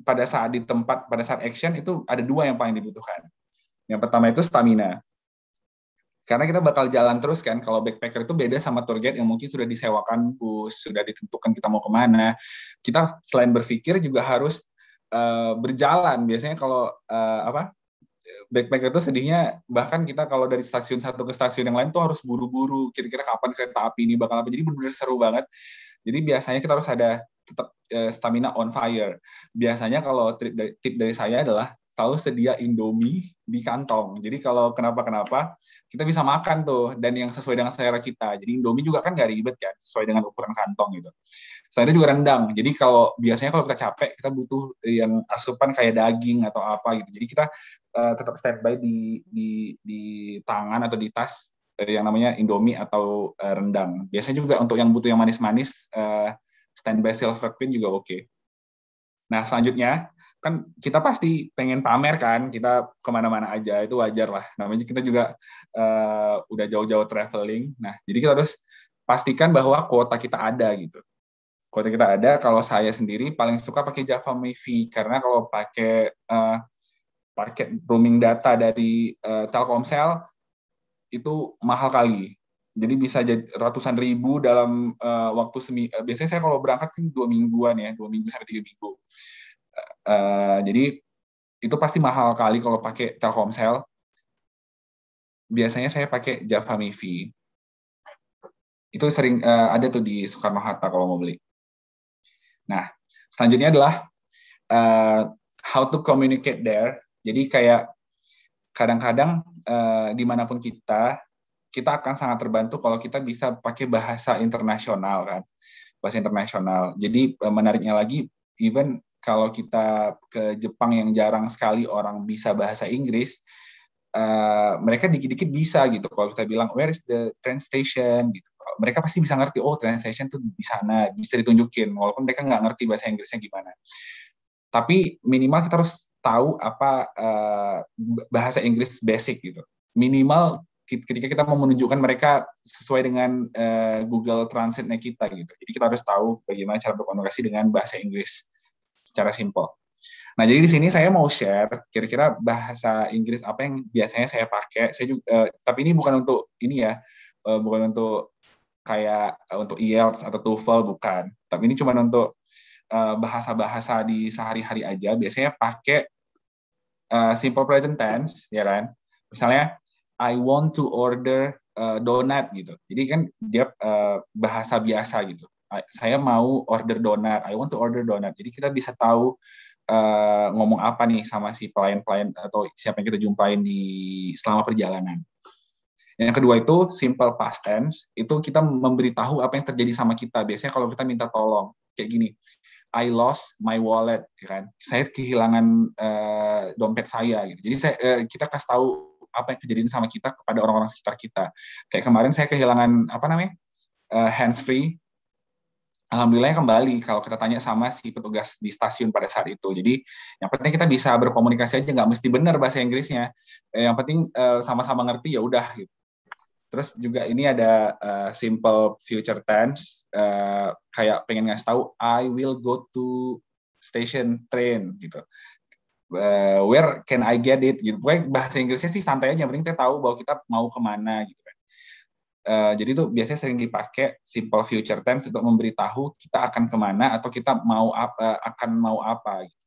pada saat di tempat pada saat action itu ada dua yang paling dibutuhkan. Yang pertama itu stamina. Karena kita bakal jalan terus kan, kalau backpacker itu beda sama tour guide yang mungkin sudah disewakan bus, sudah ditentukan kita mau kemana. Kita selain berpikir juga harus uh, berjalan. Biasanya kalau uh, apa backpacker itu sedihnya bahkan kita kalau dari stasiun satu ke stasiun yang lain tuh harus buru-buru kira-kira kapan kereta api ini bakal apa jadi benar-benar seru banget jadi biasanya kita harus ada tetap uh, stamina on fire. Biasanya kalau tip dari, tip dari saya adalah selalu sedia Indomie di kantong. Jadi kalau kenapa-kenapa, kita bisa makan tuh, dan yang sesuai dengan selera kita. Jadi Indomie juga kan nggak ribet ya, sesuai dengan ukuran kantong gitu. Selain itu juga rendang. Jadi kalau biasanya kalau kita capek, kita butuh yang asupan kayak daging atau apa gitu. Jadi kita uh, tetap standby di, di, di tangan atau di tas eh, yang namanya Indomie atau uh, rendang. Biasanya juga untuk yang butuh yang manis-manis, standby silver queen juga oke. Okay. Nah selanjutnya kan kita pasti pengen pamer kan kita kemana-mana aja itu wajar lah namanya kita juga uh, udah jauh-jauh traveling nah jadi kita harus pastikan bahwa kuota kita ada gitu kuota kita ada kalau saya sendiri paling suka pakai Java Mivi, karena kalau pakai uh, eh, paket roaming data dari uh, Telkomsel itu mahal kali jadi bisa jadi ratusan ribu dalam uh, waktu semi. Eh, biasanya saya kalau berangkat kan dua mingguan ya, dua minggu sampai tiga minggu. Eh, jadi itu pasti mahal kali kalau pakai Telkomsel. Biasanya saya pakai Java Mivi. Itu sering uh, ada tuh di Soekarno Hatta kalau mau beli. Nah, selanjutnya adalah uh, how to communicate there. Jadi kayak kadang-kadang uh, dimanapun kita kita akan sangat terbantu kalau kita bisa pakai bahasa internasional kan bahasa internasional jadi e, menariknya lagi even kalau kita ke Jepang yang jarang sekali orang bisa bahasa Inggris uh, mereka dikit-dikit bisa gitu kalau kita bilang where is the train station gitu mereka pasti bisa ngerti oh train station tuh di sana bisa ditunjukin walaupun mereka nggak ngerti bahasa Inggrisnya gimana tapi minimal kita harus tahu apa uh, bahasa Inggris basic gitu minimal ketika kita mau menunjukkan mereka sesuai dengan uh, Google Translate-nya kita gitu. Jadi kita harus tahu bagaimana cara berkomunikasi dengan bahasa Inggris secara simpel. Nah, jadi di sini saya mau share kira-kira bahasa Inggris apa yang biasanya saya pakai. Saya juga uh, eh, tapi ini bukan untuk ini ya, uh, bukan untuk kayak uh, untuk IELTS atau TOEFL bukan. Tapi ini cuma untuk bahasa-bahasa uh, di sehari-hari aja. Biasanya pakai uh, simple present tense, ya kan? Misalnya I want to order uh, donat gitu. Jadi kan dia uh, bahasa biasa gitu. Saya mau order donat. I want to order donat. Jadi kita bisa tahu uh, ngomong apa nih sama si pelayan-pelayan atau siapa yang kita jumpain di selama perjalanan. Yang kedua itu simple past tense, itu kita memberitahu apa yang terjadi sama kita. Biasanya kalau kita minta tolong, kayak gini, I lost my wallet, ya kan? Saya kehilangan uh, dompet saya. Gitu. Jadi saya, uh, kita kasih tahu apa yang kejadian sama kita kepada orang-orang sekitar kita. Kayak kemarin saya kehilangan apa namanya uh, hands free. Alhamdulillah kembali kalau kita tanya sama si petugas di stasiun pada saat itu. Jadi yang penting kita bisa berkomunikasi aja nggak mesti benar bahasa Inggrisnya. Eh, yang penting eh, sama-sama ngerti ya udah gitu. Terus juga ini ada uh, simple future tense, uh, kayak pengen ngasih tahu I will go to station train gitu uh, where can I get it gitu. Pokoknya bahasa Inggrisnya sih santai aja, yang penting kita tahu bahwa kita mau kemana gitu kan. Uh, jadi itu biasanya sering dipakai simple future tense untuk memberitahu kita akan kemana atau kita mau apa eh, akan mau apa gitu.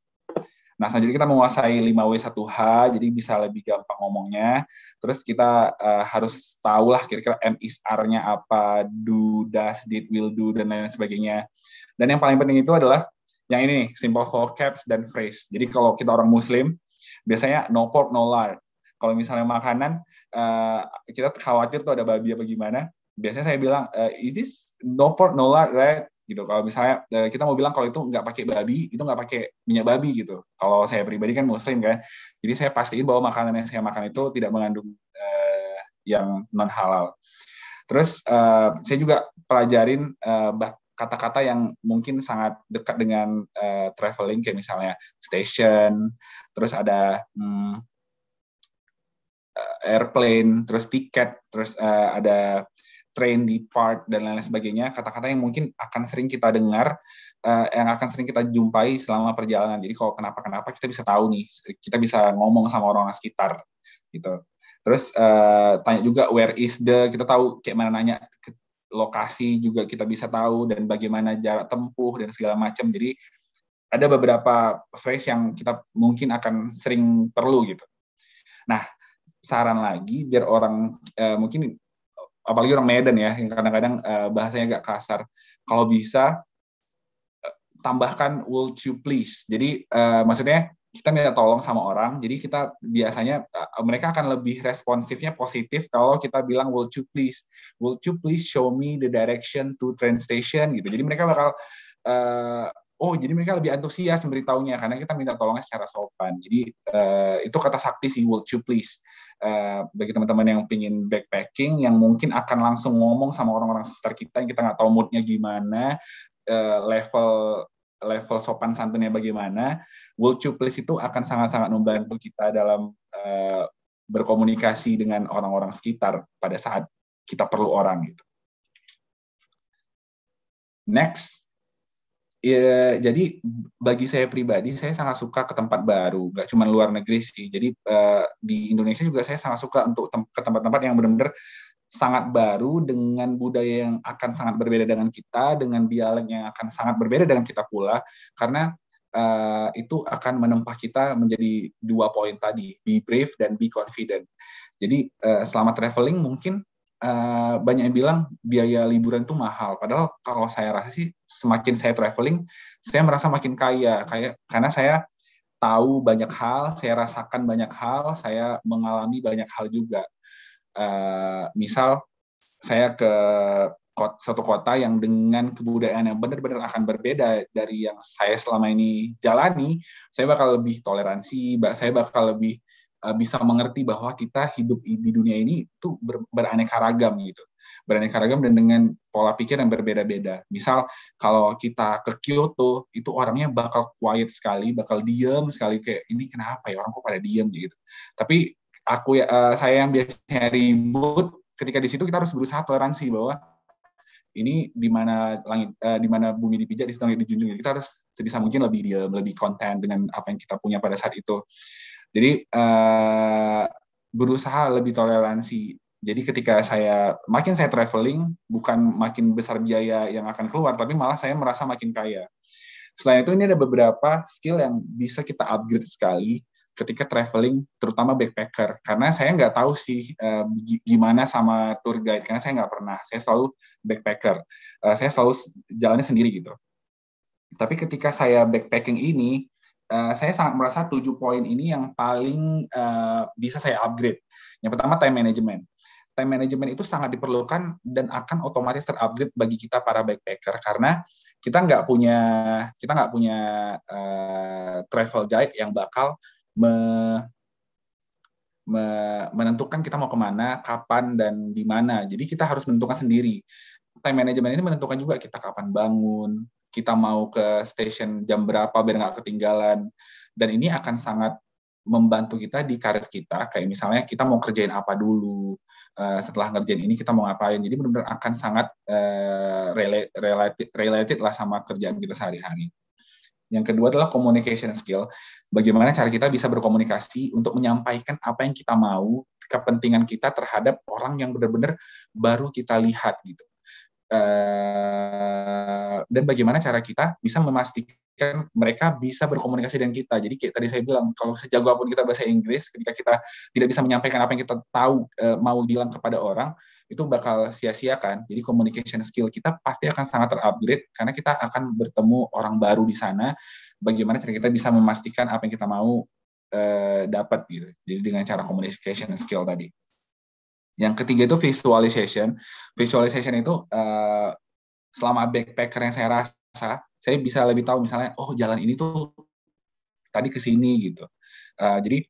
Nah selanjutnya kita menguasai 5W1H, jadi bisa lebih gampang ngomongnya. Terus kita uh, harus lah kira-kira M is nya apa, do, does, did, will do, dan lain sebagainya. Dan yang paling penting itu adalah yang ini nih, simple caps dan phrase. Jadi kalau kita orang muslim, biasanya no pork, no lard. Kalau misalnya makanan, uh, kita khawatir tuh ada babi apa gimana, biasanya saya bilang, uh, is this no pork, no lard, right? gitu kalau misalnya eh, kita mau bilang kalau itu nggak pakai babi itu nggak pakai minyak babi gitu kalau saya pribadi kan muslim kan jadi saya pastiin bahwa makanan yang saya makan itu tidak mengandung uh, yang non halal terus uh, saya juga pelajarin uh, bah kata-kata yang mungkin sangat dekat dengan uh, traveling kayak misalnya station, terus ada hmm, eh, airplane, terus tiket, terus uh, ada train depart dan lain-lain sebagainya, kata-kata yang mungkin akan sering kita dengar, uh, yang akan sering kita jumpai selama perjalanan. Jadi kalau kenapa-kenapa kita bisa tahu nih, kita bisa ngomong sama orang sekitar gitu. Terus uh, tanya juga where is the, kita tahu kayak mana nanya lokasi juga kita bisa tahu dan bagaimana jarak tempuh dan segala macam. Jadi ada beberapa phrase yang kita mungkin akan sering perlu gitu. Nah, saran lagi biar orang eh, mungkin apalagi orang Medan ya yang kadang-kadang eh, bahasanya agak kasar. Kalau bisa eh, tambahkan will you please. Jadi maksudnya kita minta tolong sama orang, jadi kita biasanya eh, mereka akan lebih responsifnya positif kalau kita bilang will you please, will you please show me the direction to train station gitu. Jadi mereka bakal uh, oh jadi mereka lebih antusias memberitahunya karena kita minta tolongnya secara sopan. Jadi uh, itu kata sakti sih will you please. Uh, bagi teman-teman yang pingin backpacking yang mungkin akan langsung ngomong sama orang-orang sekitar kita yang kita nggak tahu moodnya gimana uh, level level sopan santunnya bagaimana, World you please itu akan sangat-sangat membantu kita dalam uh, berkomunikasi dengan orang-orang sekitar pada saat kita perlu orang gitu. Next, ya, jadi bagi saya pribadi saya sangat suka ke tempat baru, Gak cuma luar negeri sih. Jadi uh, di Indonesia juga saya sangat suka untuk tem ke tempat-tempat yang benar-benar sangat baru dengan budaya yang akan sangat berbeda dengan kita, dengan dialog yang akan sangat berbeda dengan kita pula, karena uh, itu akan menempah kita menjadi dua poin tadi, be brave dan be confident. Jadi uh, selama traveling mungkin uh, banyak yang bilang biaya liburan itu mahal, padahal kalau saya rasa sih semakin saya traveling, saya merasa makin kaya, kayak karena saya tahu banyak hal, saya rasakan banyak hal, saya mengalami banyak hal juga. Eh, misal saya ke satu kota yang dengan kebudayaan yang benar-benar akan berbeda dari yang saya selama ini jalani, saya bakal lebih toleransi, saya bakal lebih eh, bisa mengerti bahwa kita hidup di dunia ini itu beraneka ragam gitu, beraneka ragam dan dengan pola pikir yang berbeda-beda. Misal kalau kita ke Kyoto itu orangnya bakal quiet sekali, bakal diem sekali kayak ini kenapa ya orang kok pada diem gitu. Tapi aku uh, saya yang biasanya ribut ketika di situ kita harus berusaha toleransi bahwa ini di mana langit uh, di mana bumi dipijak di situ langit dijunjung kita harus sebisa mungkin lebih diam lebih konten dengan apa yang kita punya pada saat itu jadi uh, berusaha lebih toleransi jadi ketika saya makin saya traveling bukan makin besar biaya yang akan keluar tapi malah saya merasa makin kaya selain itu ini ada beberapa skill yang bisa kita upgrade sekali ketika traveling terutama backpacker karena saya nggak tahu sih uh, gimana sama tour guide karena saya nggak pernah saya selalu backpacker uh, saya selalu jalannya sendiri gitu tapi ketika saya backpacking ini uh, saya sangat merasa tujuh poin ini yang paling uh, bisa saya upgrade yang pertama time management time management itu sangat diperlukan dan akan otomatis terupgrade bagi kita para backpacker karena kita nggak punya kita nggak punya uh, travel guide yang bakal me, me, menentukan kita mau kemana, kapan, dan di mana. Jadi kita harus menentukan sendiri. Time management ini menentukan juga kita kapan bangun, kita mau ke stasiun jam berapa biar nggak ketinggalan. Dan ini akan sangat membantu kita di karir kita. Kayak misalnya kita mau kerjain apa dulu, uh, setelah ngerjain ini kita mau ngapain. Jadi benar-benar akan sangat uh, related, related lah sama kerjaan kita sehari-hari. Yang kedua adalah communication skill. Bagaimana cara kita bisa berkomunikasi untuk menyampaikan apa yang kita mau, kepentingan kita terhadap orang yang benar-benar baru kita lihat gitu. Eh, dan bagaimana cara kita bisa memastikan mereka bisa berkomunikasi dengan kita. Jadi kayak tadi saya bilang, kalau sejago apapun kita bahasa Inggris, ketika kita tidak bisa menyampaikan apa yang kita tahu eh, mau bilang kepada orang, itu bakal sia-sia kan. Jadi communication skill kita pasti akan sangat terupgrade karena kita akan bertemu orang baru di sana. Bagaimana cara kita bisa memastikan apa yang kita mau eh, dapat gitu. Jadi dengan cara communication skill tadi. Yang ketiga itu visualization. Visualization itu eh, selama backpacker yang saya rasa, saya bisa lebih tahu misalnya, oh jalan ini tuh tadi ke sini gitu. Uh, jadi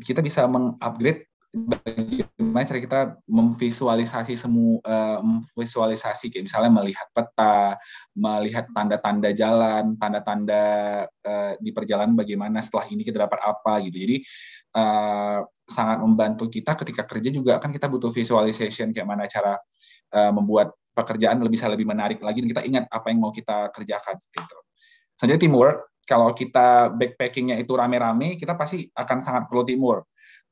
kita bisa mengupgrade bagaimana cara kita memvisualisasi semua uh, eh, memvisualisasi kayak misalnya melihat peta, melihat tanda-tanda jalan, tanda-tanda uh, di perjalanan bagaimana setelah ini kita dapat apa gitu. Jadi uh, sangat membantu kita ketika kerja juga kan kita butuh visualization kayak mana cara uh, membuat pekerjaan lebih bisa lebih menarik lagi dan kita ingat apa yang mau kita kerjakan gitu. Selanjutnya teamwork, kalau kita backpackingnya itu rame-rame, kita pasti akan sangat perlu timur.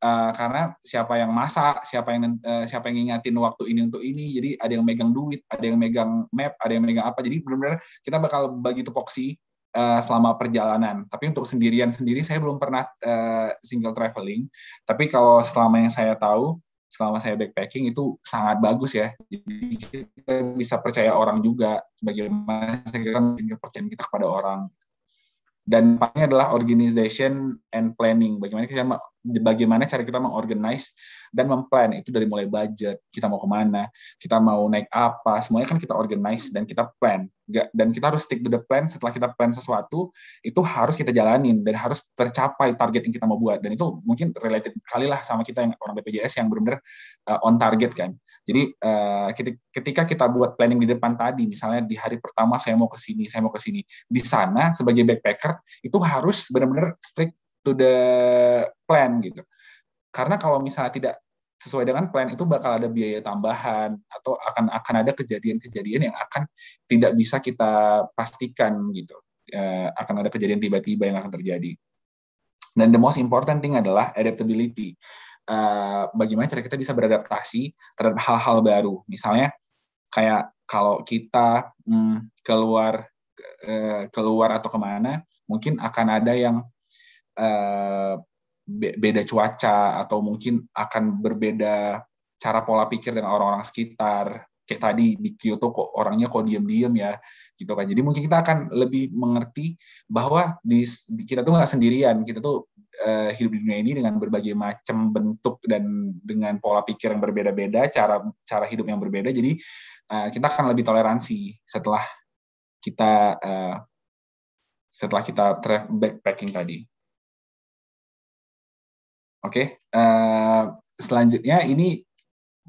Eh, karena siapa yang masak, siapa yang uh, siapa yang ngingatin waktu ini untuk ini, jadi ada yang megang duit, ada yang megang map, ada yang megang apa, jadi benar-benar kita bakal bagi tupoksi uh, eh, selama perjalanan. Tapi untuk sendirian sendiri saya belum pernah uh, single traveling, tapi kalau selama yang saya tahu, selama saya backpacking itu sangat bagus ya. Jadi kita bisa percaya orang juga, bagaimana saya tinggal percaya kita kepada orang dan paling adalah organization and planning. Bagaimana kita bagaimana cara kita mengorganize dan memplan itu dari mulai budget kita mau kemana kita mau naik apa semuanya kan kita organize dan kita plan dan kita harus stick to the plan setelah kita plan sesuatu itu harus kita jalanin dan harus tercapai target yang kita mau buat dan itu mungkin related kali lah sama kita yang orang BPJS yang benar-benar uh, on target kan jadi uh, ketika kita buat planning di depan tadi misalnya di hari pertama saya mau ke sini saya mau ke sini di sana sebagai backpacker itu harus benar-benar strict to the plan gitu. Karena kalau misalnya tidak sesuai dengan plan itu bakal ada biaya tambahan atau akan akan ada kejadian-kejadian yang akan tidak bisa kita pastikan gitu eh, akan ada kejadian tiba-tiba yang akan terjadi dan the most important thing adalah adaptability Uh, bagaimana cara kita bisa beradaptasi terhadap hal-hal baru misalnya kayak kalau kita mm, keluar uh, keluar atau kemana mungkin akan ada yang Eh, beda cuaca atau mungkin akan berbeda cara pola pikir dengan orang-orang sekitar kayak tadi di Kyoto kok orangnya kok diam diem ya gitu kan jadi mungkin kita akan lebih mengerti bahwa di, di kita tuh nggak sendirian kita tuh uh, hidup di dunia ini dengan berbagai macam bentuk dan dengan pola pikir yang berbeda-beda cara cara hidup yang berbeda jadi uh, kita akan lebih toleransi setelah kita uh, setelah kita backpacking tadi Oke, okay. uh, eh, selanjutnya ini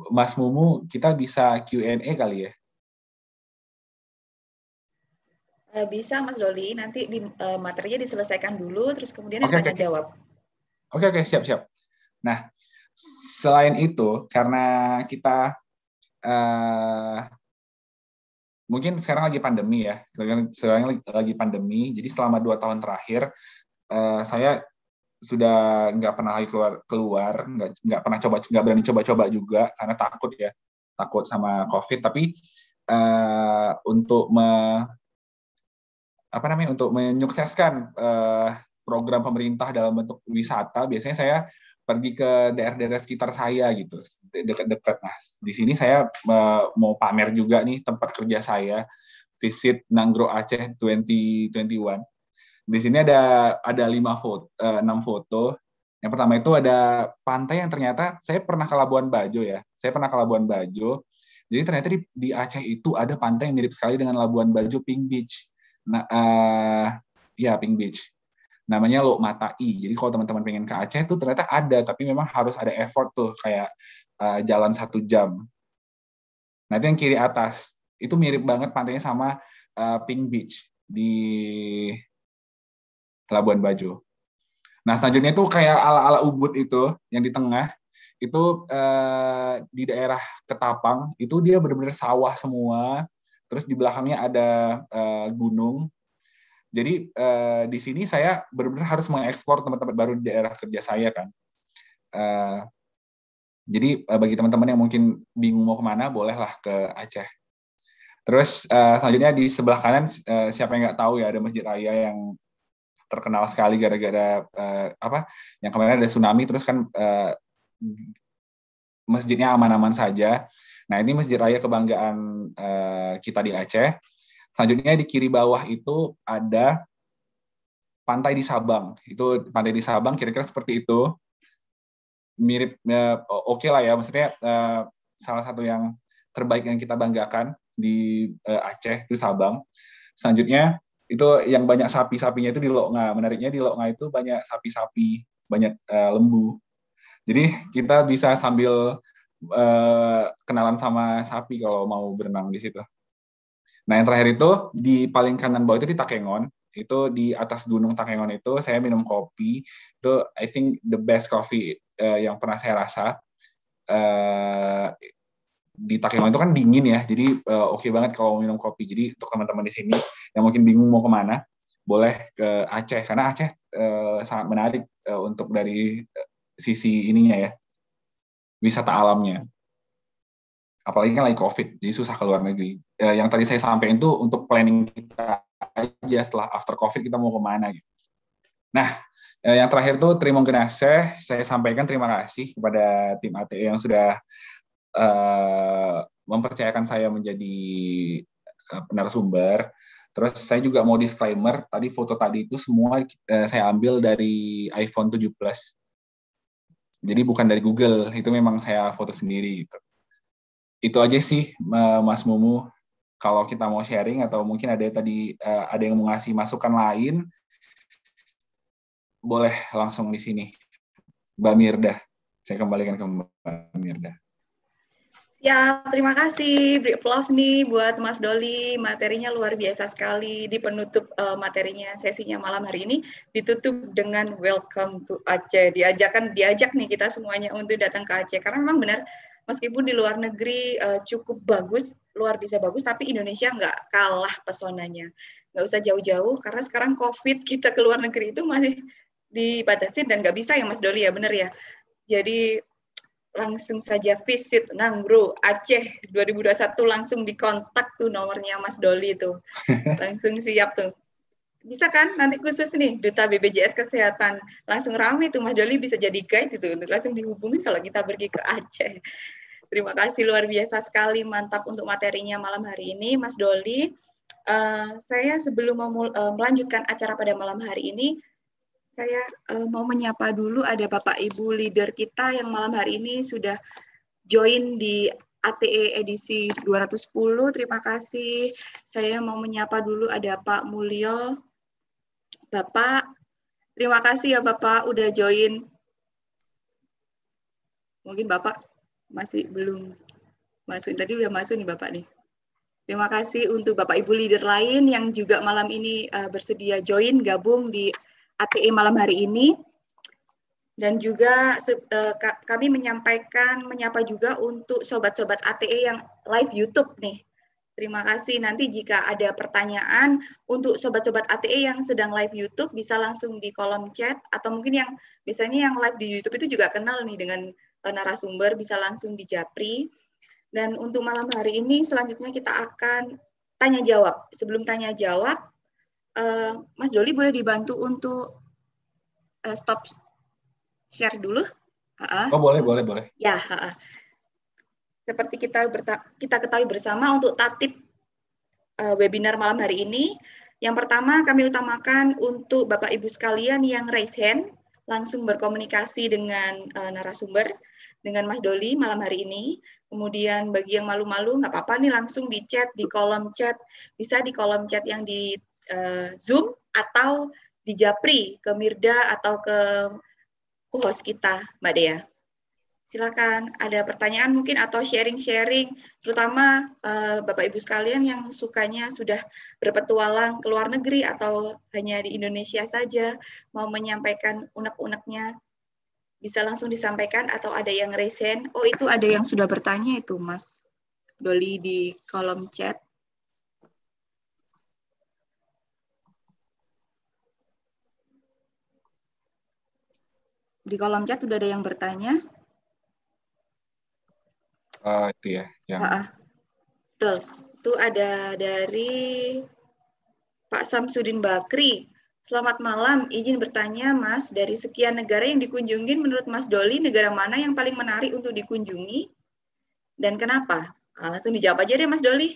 Mas Mumu kita bisa Q&A kali ya? Eh, bisa Mas Doli, nanti di, uh, materinya diselesaikan dulu, terus kemudian okay, tanya okay. jawab. Oke okay, oke okay, siap siap. Nah selain itu karena kita uh, mungkin sekarang lagi pandemi ya, sekarang, sekarang lagi pandemi, jadi selama dua tahun terakhir uh, saya sudah nggak pernah lagi keluar keluar nggak nggak pernah coba nggak berani coba-coba juga karena takut ya takut sama covid tapi uh, untuk me, apa namanya untuk menyukseskan uh, program pemerintah dalam bentuk wisata biasanya saya pergi ke daerah-daerah sekitar saya gitu dekat-dekat nah di sini saya uh, mau pamer juga nih tempat kerja saya visit Nanggro Aceh 2021 di sini ada ada lima foto, eh, enam foto. Yang pertama itu ada pantai yang ternyata saya pernah ke Labuan Bajo ya. Saya pernah ke Labuan Bajo. Jadi ternyata di, di Aceh itu ada pantai yang mirip sekali dengan Labuan Bajo Pink Beach. Nah, uh, ya Pink Beach. Namanya Lok Matai. Jadi kalau teman-teman pengen ke Aceh tuh ternyata ada, tapi memang harus ada effort tuh kayak uh, jalan satu jam. Nah itu yang kiri atas itu mirip banget pantainya sama uh, Pink Beach di Labuan Bajo. Nah selanjutnya itu kayak ala-ala Ubud itu yang di tengah itu eh, di daerah Ketapang itu dia benar-benar sawah semua. Terus di belakangnya ada eh, gunung. Jadi eh, di sini saya benar-benar harus mengekspor tempat-tempat baru di daerah kerja saya kan. Eh, jadi eh, bagi teman-teman yang mungkin bingung mau kemana, bolehlah ke Aceh. Terus uh, selanjutnya di sebelah kanan uh, siapa yang nggak tahu ya ada masjid raya yang terkenal sekali gara-gara uh, apa yang kemarin ada tsunami terus kan uh, masjidnya aman-aman saja. Nah ini masjid raya kebanggaan uh, kita di Aceh. Selanjutnya di kiri bawah itu ada pantai di Sabang. Itu pantai di Sabang kira-kira seperti itu. Mirip uh, oke okay lah ya, maksudnya uh, salah satu yang terbaik yang kita banggakan di uh, Aceh itu Sabang. Selanjutnya itu yang banyak sapi-sapinya itu di Loknga. Menariknya di Loknga itu banyak sapi-sapi, banyak uh, lembu. Jadi kita bisa sambil uh, kenalan sama sapi kalau mau berenang di situ. Nah yang terakhir itu di paling kanan bawah itu di Takengon. Itu di atas gunung Takengon itu saya minum kopi. Itu I think the best coffee uh, yang pernah saya rasa. Uh, di Takengon itu kan dingin ya, jadi uh, oke okay banget kalau minum kopi. Jadi untuk teman-teman di sini yang mungkin bingung mau kemana, boleh ke Aceh karena Aceh uh, sangat menarik uh, untuk dari uh, sisi ininya ya, wisata alamnya. Apalagi kan lagi COVID, jadi susah keluar negeri. Uh, yang tadi saya sampaikan itu untuk planning kita aja setelah after COVID kita mau kemana gitu. Nah, yang terakhir tuh terima kasih, saya sampaikan terima kasih kepada tim ATE yang sudah uh, mempercayakan saya menjadi uh, eh, sumber. Terus saya juga mau disclaimer, tadi foto tadi itu semua eh, saya ambil dari iPhone 7 Plus. Jadi bukan dari Google, itu memang saya foto sendiri. Gitu. Itu aja sih, Mas Mumu. Kalau kita mau sharing atau mungkin ada tadi ada yang mau ngasih masukan lain, boleh langsung di sini. Mbak Mirda, saya kembalikan ke Mbak Mirda. Ya, terima kasih. Beri aplaus nih buat Mas Doli. Materinya luar biasa sekali. Di penutup uh, materinya sesinya malam hari ini ditutup dengan welcome to Aceh. Diajakan diajak nih kita semuanya untuk datang ke Aceh karena memang benar meskipun di luar negeri uh, cukup bagus, luar biasa bagus, tapi Indonesia nggak kalah pesonanya. Nggak usah jauh-jauh karena sekarang COVID kita ke luar negeri itu masih dibatasi dan nggak bisa ya Mas Doli ya, benar ya. Jadi langsung saja visit Nangro Aceh 2021 langsung dikontak tuh nomornya Mas Doli tuh. Langsung siap tuh. Bisa kan nanti khusus nih duta BPJS Kesehatan langsung rame tuh Mas Doli bisa jadi guide itu untuk langsung dihubungi kalau kita pergi ke Aceh. Terima kasih luar biasa sekali mantap untuk materinya malam hari ini Mas Doli. Uh, saya sebelum memul- uh, melanjutkan acara pada malam hari ini, saya uh, mau menyapa dulu ada Bapak Ibu leader kita yang malam hari ini sudah join di ATE edisi 210. Terima kasih. Saya mau menyapa dulu ada Pak Mulyo. Bapak, terima kasih ya Bapak udah join. Mungkin Bapak masih belum masuk. Tadi udah masuk nih Bapak nih. Terima kasih untuk Bapak Ibu leader lain yang juga malam ini uh, bersedia join gabung di ATE malam hari ini. Dan juga uh, kami menyampaikan, menyapa juga untuk sobat-sobat ATE yang live YouTube nih. Terima kasih. Nanti jika ada pertanyaan untuk sobat-sobat ATE yang sedang live YouTube bisa langsung di kolom chat atau mungkin yang biasanya yang live di YouTube itu juga kenal nih dengan e, narasumber bisa langsung di japri. Dan untuk malam hari ini selanjutnya kita akan tanya jawab. Sebelum tanya jawab, Eh, Mas Doli boleh dibantu untuk eh, stop share dulu? Uh, oh boleh boleh boleh. Ya. seperti kita kita ketahui bersama untuk tatip eh, webinar malam hari ini, yang pertama kami utamakan untuk Bapak Ibu sekalian yang raise hand langsung berkomunikasi dengan narasumber dengan Mas Doli malam hari ini. Kemudian bagi yang malu-malu nggak apa-apa nih langsung di chat di kolom chat bisa di kolom chat yang di uh, Zoom atau di Japri ke Mirda atau ke host kita, Mbak Dea. Silakan ada pertanyaan mungkin atau sharing-sharing, terutama uh, Bapak Ibu sekalian yang sukanya sudah berpetualang ke luar negeri atau hanya di Indonesia saja mau menyampaikan unek-uneknya bisa langsung disampaikan atau ada yang resen. Oh, itu ada yang sudah bertanya itu, Mas. Doli di kolom chat. Di kolom chat sudah ada yang bertanya? Uh, itu ya. Yang... Uh, uh. Betul. Itu ada dari Pak Samsudin Bakri. Selamat malam, izin bertanya Mas, dari sekian negara yang dikunjungi, menurut Mas Doli, negara mana yang paling menarik untuk dikunjungi dan kenapa? Nah, langsung dijawab aja deh Mas Doli.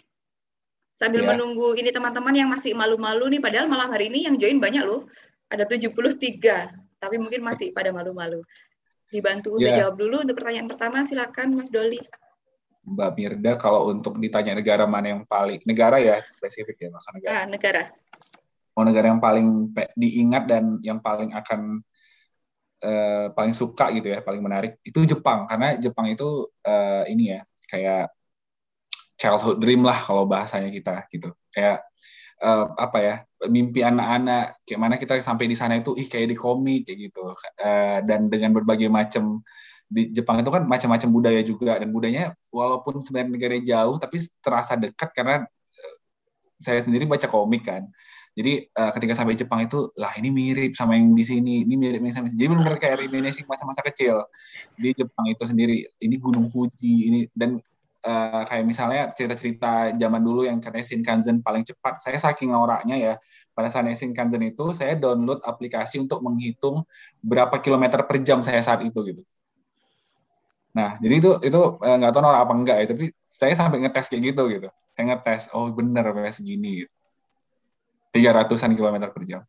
Sambil ya. menunggu ini teman-teman yang masih malu-malu nih, padahal malam hari ini yang join banyak loh, ada 73 tapi mungkin masih pada malu-malu. Dibantu untuk yeah. jawab dulu untuk pertanyaan pertama silakan Mas Doli. Mbak Mirda kalau untuk ditanya negara mana yang paling negara ya spesifik ya masa negara. Ah, negara. Oh negara yang paling diingat dan yang paling akan uh, paling suka gitu ya paling menarik itu Jepang karena Jepang itu uh, ini ya kayak childhood dream lah kalau bahasanya kita gitu kayak uh, apa ya mimpi anak-anak kayak mana kita sampai di sana itu ih kayak di komik kayak gitu uh, dan dengan berbagai macam di Jepang itu kan macam-macam budaya juga dan budayanya walaupun sebenarnya negaranya jauh tapi terasa dekat karena uh, saya sendiri baca komik kan jadi uh, ketika sampai Jepang itu lah ini mirip sama yang di sini ini mirip sama yang di sini. jadi benar-benar kayak reminiscing masa-masa kecil di Jepang itu sendiri ini Gunung Fuji ini dan Eh, kayak misalnya cerita-cerita zaman dulu yang katanya Shinkansen paling cepat. Saya saking ngoraknya ya, pada saat naik Shinkansen itu saya download aplikasi untuk menghitung berapa kilometer per jam saya saat itu gitu. Nah, jadi itu itu eh, nggak tahu norak apa enggak ya, tapi saya sampai ngetes kayak gitu gitu. Saya ngetes, oh bener kayak segini gitu. 300-an kilometer per jam.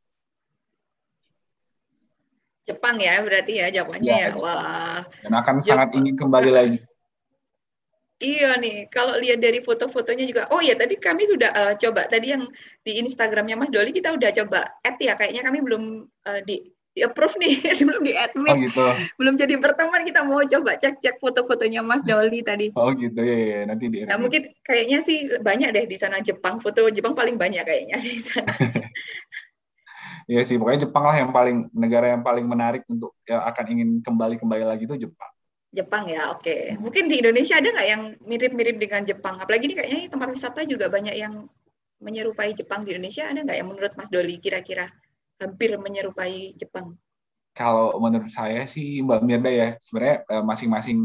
Jepang ya berarti ya jawabannya ya. ya. Wah. Dan akan Jepang. sangat ingin kembali lagi Iya nih, kalau lihat dari foto-fotonya juga, oh iya tadi kami sudah uh, coba tadi yang di Instagramnya Mas Doli kita udah coba add ya, kayaknya kami belum uh, di di approve nih, belum di admin, oh, gitu. belum jadi pertemuan kita mau coba cek-cek foto-fotonya Mas Doli tadi. Oh gitu ya, ya. nanti di. Nah mungkin kayaknya sih banyak deh di sana Jepang, foto Jepang paling banyak kayaknya di sana. Iya sih, pokoknya Jepang lah yang paling negara yang paling menarik untuk ya, akan ingin kembali kembali lagi itu Jepang. Jepang ya, oke. Okay. Hmm. Mungkin di Indonesia ada nggak yang mirip-mirip dengan Jepang? Apalagi ini kayaknya tempat wisata juga banyak yang menyerupai Jepang di Indonesia. Ada nggak yang menurut Mas Doli kira-kira hampir menyerupai Jepang? Kalau menurut saya sih Mbak Mirda ya, sebenarnya eh, masing-masing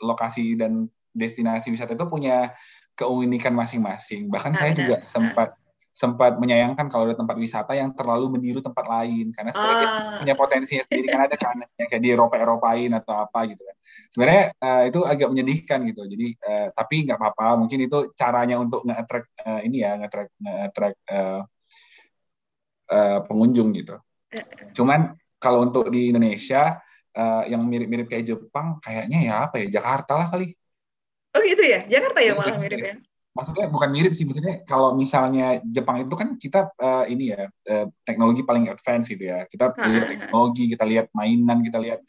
lokasi dan destinasi wisata itu punya keunikan masing-masing. Bahkan nah, saya benar. juga ah. sempat sempat menyayangkan kalau ada tempat wisata yang terlalu meniru tempat lain karena sebenarnya ah. punya potensinya sendiri kan ada kan yang kayak di Eropa Eropain atau apa gitu kan sebenarnya uh, itu agak menyedihkan gitu jadi uh, tapi nggak apa-apa mungkin itu caranya untuk nge-attract uh, ini ya nge-attract nge uh, uh, pengunjung gitu cuman kalau untuk di Indonesia uh, yang mirip-mirip kayak Jepang kayaknya ya apa ya Jakarta lah kali Oh gitu ya, Jakarta ya iya, malah iya. mirip ya maksudnya bukan mirip sih maksudnya kalau misalnya Jepang itu kan kita uh, ini ya uh, teknologi paling advance gitu ya kita lihat teknologi kita lihat mainan kita lihat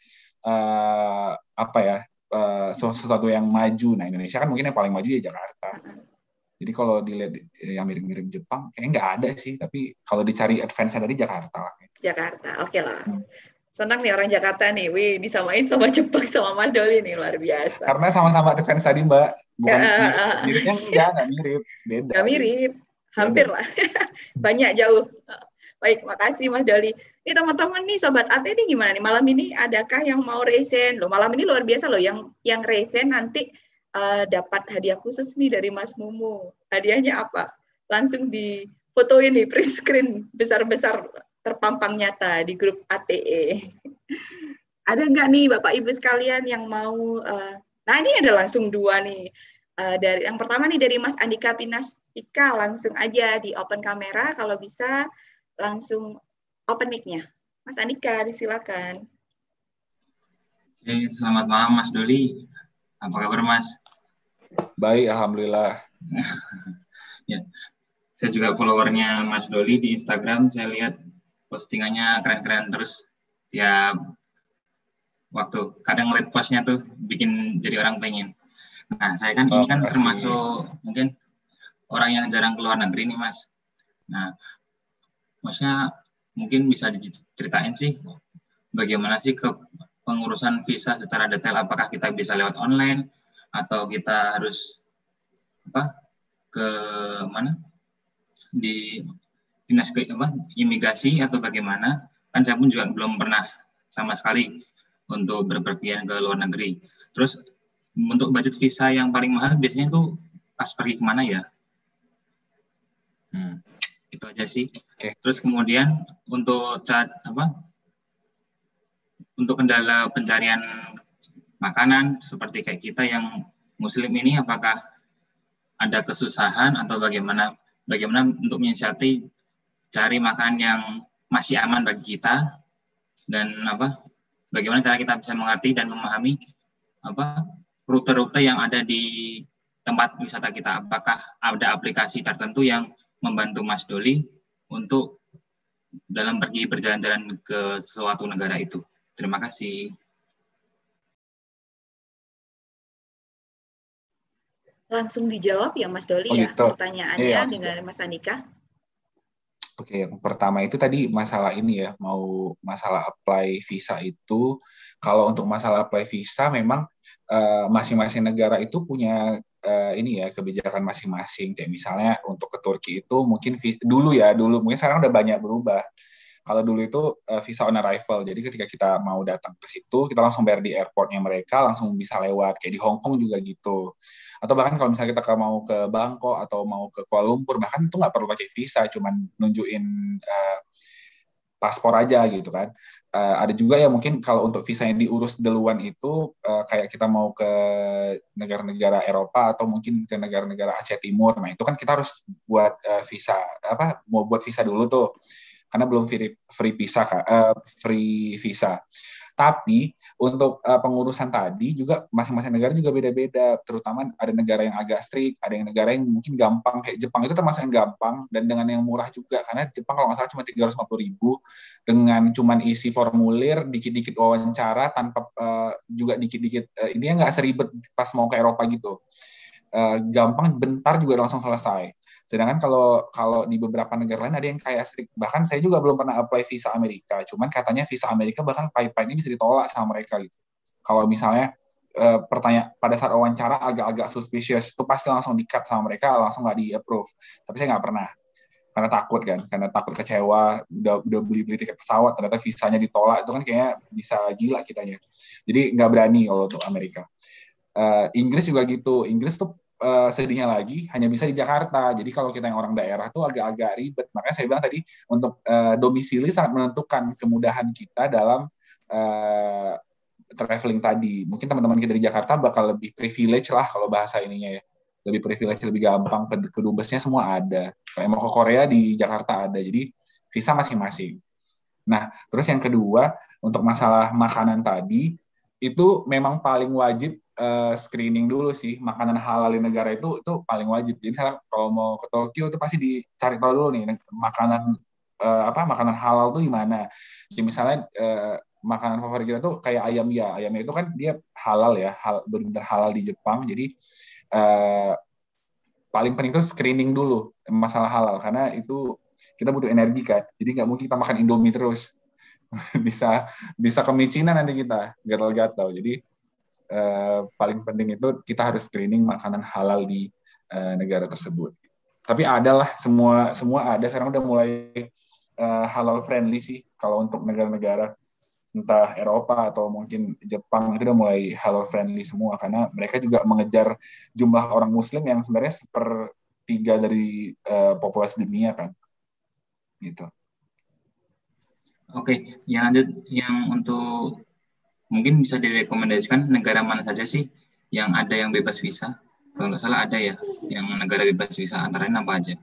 uh, apa ya uh, sesuatu yang maju nah Indonesia kan mungkin yang paling maju ya Jakarta jadi kalau dilihat yang mirip-mirip Jepang kayaknya nggak ada sih tapi kalau dicari advance dari Jakarta lah Jakarta oke okay lah hmm senang nih orang Jakarta nih, wih disamain sama Jepang sama Mas Doli nih luar biasa. Karena sama-sama defense tadi Mbak, bukan miripnya enggak, enggak mirip, beda. Gak mirip, hampir lah, banyak jauh. Baik, makasih Mas Doli. Ini teman-teman nih sobat AT ini gimana nih malam ini adakah yang mau resen? Loh malam ini luar biasa loh yang yang resen nanti uh, dapat hadiah khusus nih dari Mas Mumu. Hadiahnya apa? Langsung di fotoin nih print screen besar-besar terpampang nyata di grup ATE. ada nggak nih Bapak Ibu sekalian yang mau? Uh, nah ini ada langsung dua nih. Uh, dari yang pertama nih dari Mas Andika Pinastika langsung aja di open kamera kalau bisa langsung open mic-nya. Mas Andika, disilakan. Oke, selamat malam Mas Doli. Apa kabar Mas? Baik, alhamdulillah. ya. Saya juga followernya Mas Doli di Instagram. Saya lihat postingannya keren-keren terus tiap ya, waktu kadang repostnya tuh bikin jadi orang pengen nah saya kan oh, ini kan kasih. termasuk mungkin orang yang jarang keluar negeri nih mas nah maksudnya mungkin bisa diceritain sih bagaimana sih ke pengurusan visa secara detail apakah kita bisa lewat online atau kita harus apa ke mana di dinas apa, imigrasi atau bagaimana kan saya pun juga belum pernah sama sekali untuk berpergian ke luar negeri terus untuk budget visa yang paling mahal biasanya itu pas pergi kemana ya hmm. itu aja sih okay. terus kemudian untuk cat apa untuk kendala pencarian makanan seperti kayak kita yang muslim ini apakah ada kesusahan atau bagaimana bagaimana untuk menyiasati cari makanan yang masih aman bagi kita dan apa bagaimana cara kita bisa mengerti dan memahami apa rute-rute yang ada di tempat wisata kita apakah ada aplikasi tertentu yang membantu Mas Doli untuk dalam pergi berjalan-jalan ke suatu negara itu. Terima kasih. Langsung dijawab ya Mas Doli oh, ya gitu. pertanyaannya iya, dengan Mas Andika. Oke, yang pertama itu tadi masalah ini ya, mau masalah apply visa itu, kalau untuk masalah apply visa memang eh, masing-masing uh, negara itu punya uh, ini ya kebijakan masing-masing. Kayak misalnya untuk ke Turki itu mungkin dulu ya dulu mungkin sekarang udah banyak berubah. Kalau dulu itu uh, visa on arrival, jadi ketika kita mau datang ke situ kita langsung bayar di airportnya mereka, langsung bisa lewat. Kayak di Hong Kong juga gitu atau bahkan kalau misalnya kita mau ke Bangkok atau mau ke Kuala Lumpur bahkan itu nggak perlu pakai visa cuman nunjukin uh, paspor aja gitu kan uh, ada juga ya mungkin kalau untuk visa yang diurus duluan itu uh, kayak kita mau ke negara-negara Eropa atau mungkin ke negara-negara Asia Timur nah itu kan kita harus buat uh, visa apa mau buat visa dulu tuh karena belum free visa kak, uh, free visa tapi untuk uh, pengurusan tadi juga masing-masing negara juga beda-beda. Terutama ada negara yang agak strict, ada yang negara yang mungkin gampang kayak Jepang itu termasuk yang gampang dan dengan yang murah juga karena Jepang kalau nggak salah cuma 350 ribu dengan cuman isi formulir, dikit-dikit wawancara tanpa uh, juga dikit-dikit uh, ini nggak seribet pas mau ke Eropa gitu. Uh, gampang bentar juga langsung selesai. Sedangkan kalau kalau di beberapa negara lain ada yang kayak strict. Bahkan saya juga belum pernah apply visa Amerika. Cuman katanya visa Amerika bahkan pipeline ini bisa ditolak sama mereka gitu. Kalau misalnya eh, pertanyaan pada saat wawancara agak-agak suspicious itu pasti langsung di-cut sama mereka, langsung nggak di-approve. Tapi saya nggak pernah karena takut kan karena takut kecewa udah udah beli beli tiket pesawat ternyata visanya ditolak itu kan kayaknya bisa gila kitanya jadi nggak berani kalau untuk Amerika uh, Inggris juga gitu Inggris tuh uh, sedihnya lagi hanya bisa di Jakarta. Jadi kalau kita yang orang daerah tuh agak-agak ribet. Makanya saya bilang tadi untuk uh, domisili sangat menentukan kemudahan kita dalam uh, traveling tadi. Mungkin teman-teman kita di Jakarta bakal lebih privilege lah kalau bahasa ininya ya. Lebih privilege, lebih gampang. kedubesnya semua ada. Kalau mau ke Korea di Jakarta ada. Jadi visa masing-masing. Nah, terus yang kedua untuk masalah makanan tadi, itu memang paling wajib uh, screening dulu sih makanan halal di negara itu itu paling wajib. Jadi misalnya kalau mau ke Tokyo itu pasti dicari tahu dulu nih makanan uh, apa makanan halal tuh mana Jadi misalnya uh, makanan favorit kita tuh kayak ayam ya. Ayamnya itu kan dia halal ya, hal, benar halal di Jepang. Jadi uh, paling penting itu screening dulu masalah halal karena itu kita butuh energi kan. Jadi nggak mungkin kita makan Indomie terus bisa bisa kemicinan nanti kita gatal-gatal. Jadi eh, paling penting itu kita harus screening makanan halal di eh, negara tersebut. Tapi ada lah semua semua ada sekarang udah mulai eh, halal friendly sih kalau untuk negara-negara entah Eropa atau mungkin Jepang itu udah mulai halal friendly semua karena mereka juga mengejar jumlah orang Muslim yang sebenarnya tiga dari uh, populasi dunia kan gitu. Oke, okay. yang lanjut yang untuk mungkin bisa direkomendasikan negara mana saja sih yang ada yang bebas visa? Kalau nggak salah ada ya, yang negara bebas visa antara apa aja?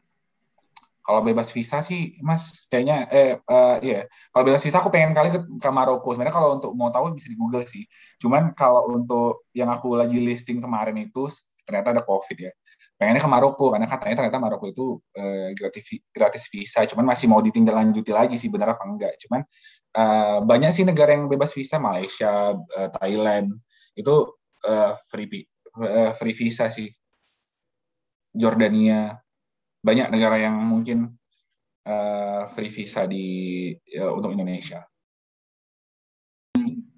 Kalau bebas visa sih, Mas, kayaknya eh uh, ya. Kalau bebas visa aku pengen kali ke, ke Maroko. Sebenarnya kalau untuk mau tahu bisa di Google sih. Cuman kalau untuk yang aku lagi listing kemarin itu ternyata ada COVID ya pengennya ke Maroko karena katanya ternyata Maroko itu uh, gratis gratis visa cuman masih mau ditinggal lanjuti lagi sih benar apa enggak cuman uh, banyak sih negara yang bebas visa Malaysia uh, Thailand itu uh, free uh, free visa sih Jordania banyak negara yang mungkin uh, free visa di uh, untuk Indonesia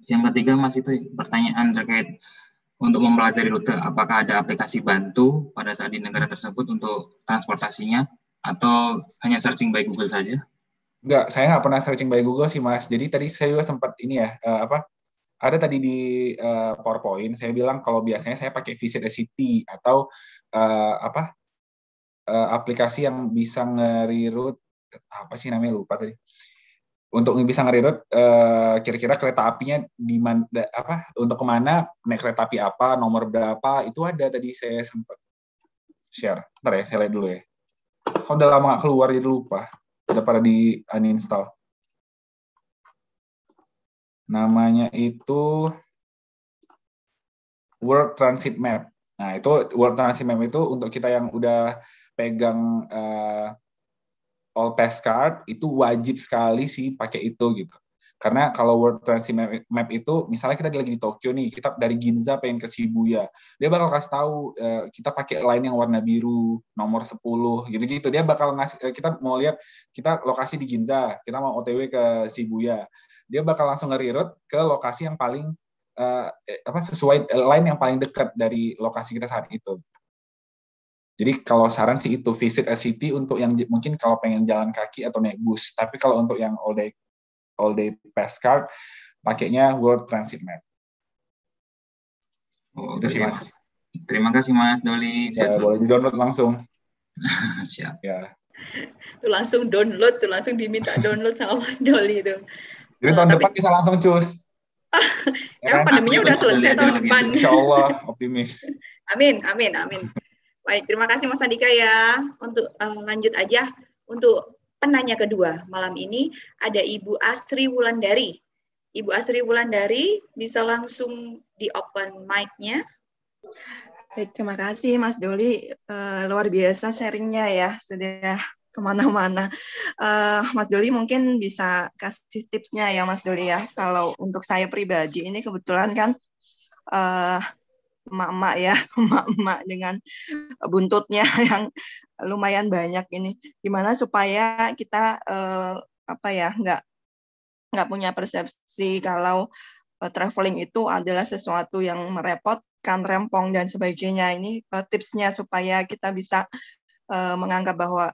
yang ketiga mas itu pertanyaan terkait untuk mempelajari rute, apakah ada aplikasi bantu pada saat di negara tersebut untuk transportasinya atau hanya searching by Google saja? Enggak, saya nggak pernah searching by Google sih Mas. Jadi tadi saya juga sempat ini ya, uh, apa ada tadi di uh, PowerPoint saya bilang kalau biasanya saya pakai Visit a City atau uh, apa uh, aplikasi yang bisa ngeri route apa sih namanya lupa tadi untuk bisa ngerirut uh, eh, kira-kira kereta apinya di mana apa untuk kemana naik kereta api apa nomor berapa itu ada tadi saya sempat share ntar ya saya lihat dulu ya kalau udah lama nggak keluar jadi lupa udah pada di uninstall namanya itu World Transit Map nah itu World Transit Map itu untuk kita yang udah pegang uh, all pass card itu wajib sekali sih pakai itu gitu. Karena kalau World Transit Map, Map itu, misalnya kita lagi di Tokyo nih, kita dari Ginza pengen ke Shibuya, dia bakal kasih tahu uh, kita pakai line yang warna biru, nomor 10, gitu-gitu. Dia bakal ngasih, eh, kita mau lihat kita lokasi di Ginza, kita mau OTW ke Shibuya, dia bakal langsung ngerirut ke lokasi yang paling uh, apa sesuai line yang paling dekat dari lokasi kita saat itu. Jadi kalau saran sih itu visit a city untuk yang mungkin kalau pengen jalan kaki atau naik bus. Tapi kalau untuk yang all day all day pass card pakainya World Transit Map. Oh, itu sih Mas. Terima kasih Mas Doli. Ya, boleh di-download langsung. Siap. Ya. Tuh langsung download, tuh langsung diminta download sama Mas Doli itu. Jadi eh, tahun oh, depan tapi... bisa langsung cus. Emang pandeminya udah selesai tahun depan. Insya Allah, optimis. Amin, amin, amin. Baik, terima kasih Mas Andika ya. Untuk uh, lanjut aja untuk penanya kedua malam ini ada Ibu Asri Wulandari. Ibu Asri Wulandari bisa langsung di open mic-nya. Baik, terima kasih Mas Doli. Uh, luar biasa sharingnya ya, sudah kemana-mana. Uh, Mas Doli mungkin bisa kasih tipsnya ya Mas Doli ya. Kalau untuk saya pribadi ini kebetulan kan uh, emak-emak ya, emak-emak dengan buntutnya yang lumayan banyak ini. Gimana supaya kita eh, apa ya nggak nggak punya persepsi kalau eh, traveling itu adalah sesuatu yang merepotkan, rempong dan sebagainya. Ini eh, tipsnya supaya kita bisa eh, menganggap bahwa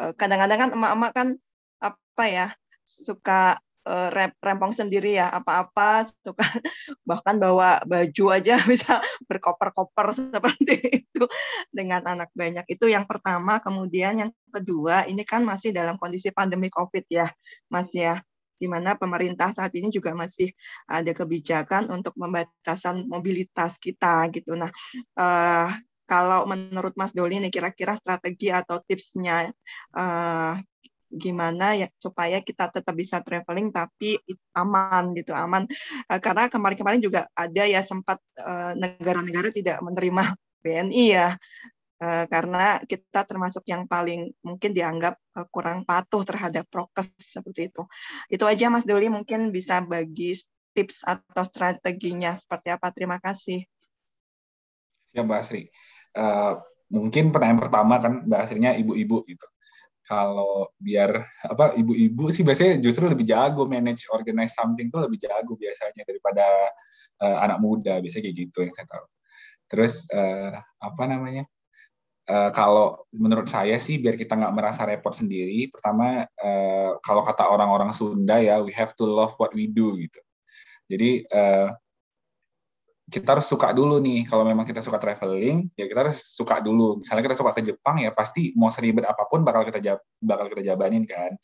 eh, kadang-kadang eh, kan emak-emak kan apa ya suka Eh, rempong sendiri ya apa-apa suka bahkan bawa baju aja bisa berkoper-koper seperti itu dengan anak banyak itu yang pertama kemudian yang kedua ini kan masih dalam kondisi pandemi covid ya mas ya di mana pemerintah saat ini juga masih ada kebijakan untuk pembatasan mobilitas kita gitu nah eh, kalau menurut Mas Doli nih kira-kira strategi atau tipsnya eh, gimana ya supaya kita tetap bisa traveling tapi aman gitu aman uh, karena kemarin-kemarin juga ada ya sempat eh, negara-negara uh, tidak menerima BNI ya uh, karena kita termasuk yang paling mungkin dianggap uh, kurang patuh terhadap prokes seperti itu itu aja Mas Doli mungkin bisa bagi tips atau strateginya seperti apa terima kasih ya Mbak Asri uh, mungkin pertanyaan pertama kan Mbak Asrinya ibu-ibu gitu kalau biar apa ibu-ibu sih biasanya justru lebih jago manage organize something tuh lebih jago biasanya daripada uh, anak muda biasanya kayak gitu yang saya tahu. Terus uh, apa namanya? Uh, kalau menurut saya sih biar kita nggak merasa repot sendiri, pertama uh, kalau kata orang-orang Sunda ya we have to love what we do gitu. Jadi uh, kita harus suka dulu nih kalau memang kita suka traveling ya kita harus suka dulu misalnya kita suka ke Jepang ya pasti mau seribet apapun bakal kita jab, bakal kita jabanin kan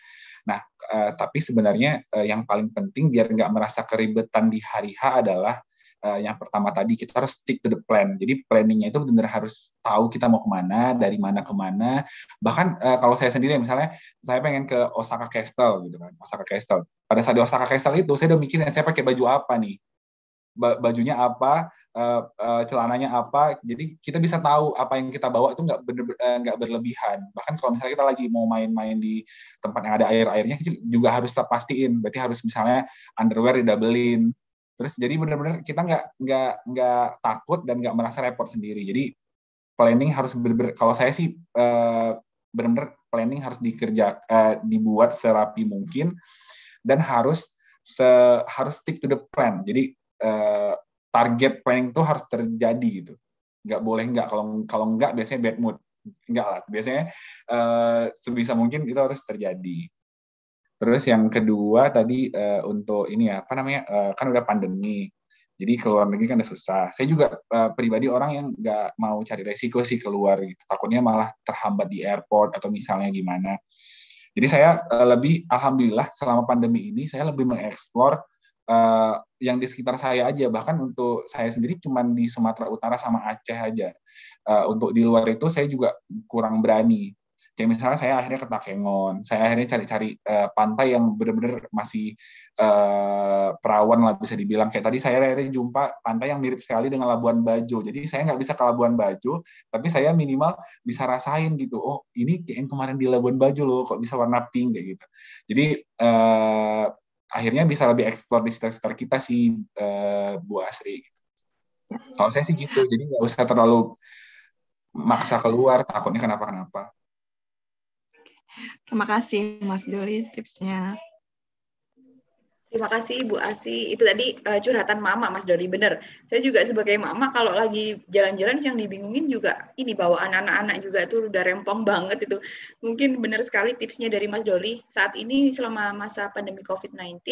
nah uh, tapi sebenarnya uh, yang paling penting biar nggak merasa keribetan di hari H adalah uh, yang pertama tadi kita harus stick to the plan jadi planningnya itu benar-benar harus tahu kita mau kemana dari mana kemana bahkan uh, kalau saya sendiri misalnya saya pengen ke Osaka Castle gitu kan Osaka Castle pada saat di Osaka Castle itu saya udah mikirin saya pakai baju apa nih bajunya apa, eh, eh, celananya apa. Jadi kita bisa tahu apa yang kita bawa itu nggak bener eh, nggak berlebihan. Bahkan kalau misalnya kita lagi mau main-main di tempat yang ada air-airnya juga harus terpastiin Berarti harus misalnya underwear didoublein. Terus jadi benar-benar kita nggak nggak nggak takut dan nggak merasa repot sendiri. Jadi planning harus ber ber kalau saya sih benar-benar planning harus dikerja dibuat serapi mungkin dan harus se harus stick to the plan. Jadi Eh, target planning itu harus terjadi gitu nggak boleh nggak kalau kalau nggak biasanya bad mood nggak lah biasanya uh, sebisa mungkin itu harus terjadi terus yang kedua tadi uh, untuk ini ya apa namanya uh, kan udah pandemi jadi keluar negeri kan udah susah saya juga uh, pribadi orang yang nggak mau cari resiko sih keluar gitu takutnya malah terhambat di airport atau misalnya gimana jadi saya uh, lebih alhamdulillah selama pandemi ini saya lebih mengeksplor uh, yang di sekitar saya aja bahkan untuk saya sendiri cuman di Sumatera Utara sama Aceh aja uh, untuk di luar itu saya juga kurang berani kayak misalnya saya akhirnya ke Takengon saya akhirnya cari-cari uh, pantai yang benar-benar masih uh, perawan lah bisa dibilang kayak tadi saya akhirnya jumpa pantai yang mirip sekali dengan Labuan Bajo jadi saya nggak bisa ke Labuan Bajo tapi saya minimal bisa rasain gitu oh ini kayak yang kemarin di Labuan Bajo loh kok bisa warna pink kayak gitu jadi uh, akhirnya bisa lebih eksplor di sekitar kita si uh, eh, Bu Asri. Gitu. Kalau saya sih gitu, jadi nggak usah terlalu maksa keluar, takutnya kenapa-kenapa. Terima kasih Mas Doli tipsnya. Terima kasih Bu Asi. Itu tadi uh, curhatan mama Mas Dori benar. Saya juga sebagai mama kalau lagi jalan-jalan yang dibingungin juga ini bawa anak-anak juga itu udah rempong banget itu. Mungkin benar sekali tipsnya dari Mas Doli Saat ini selama masa pandemi COVID-19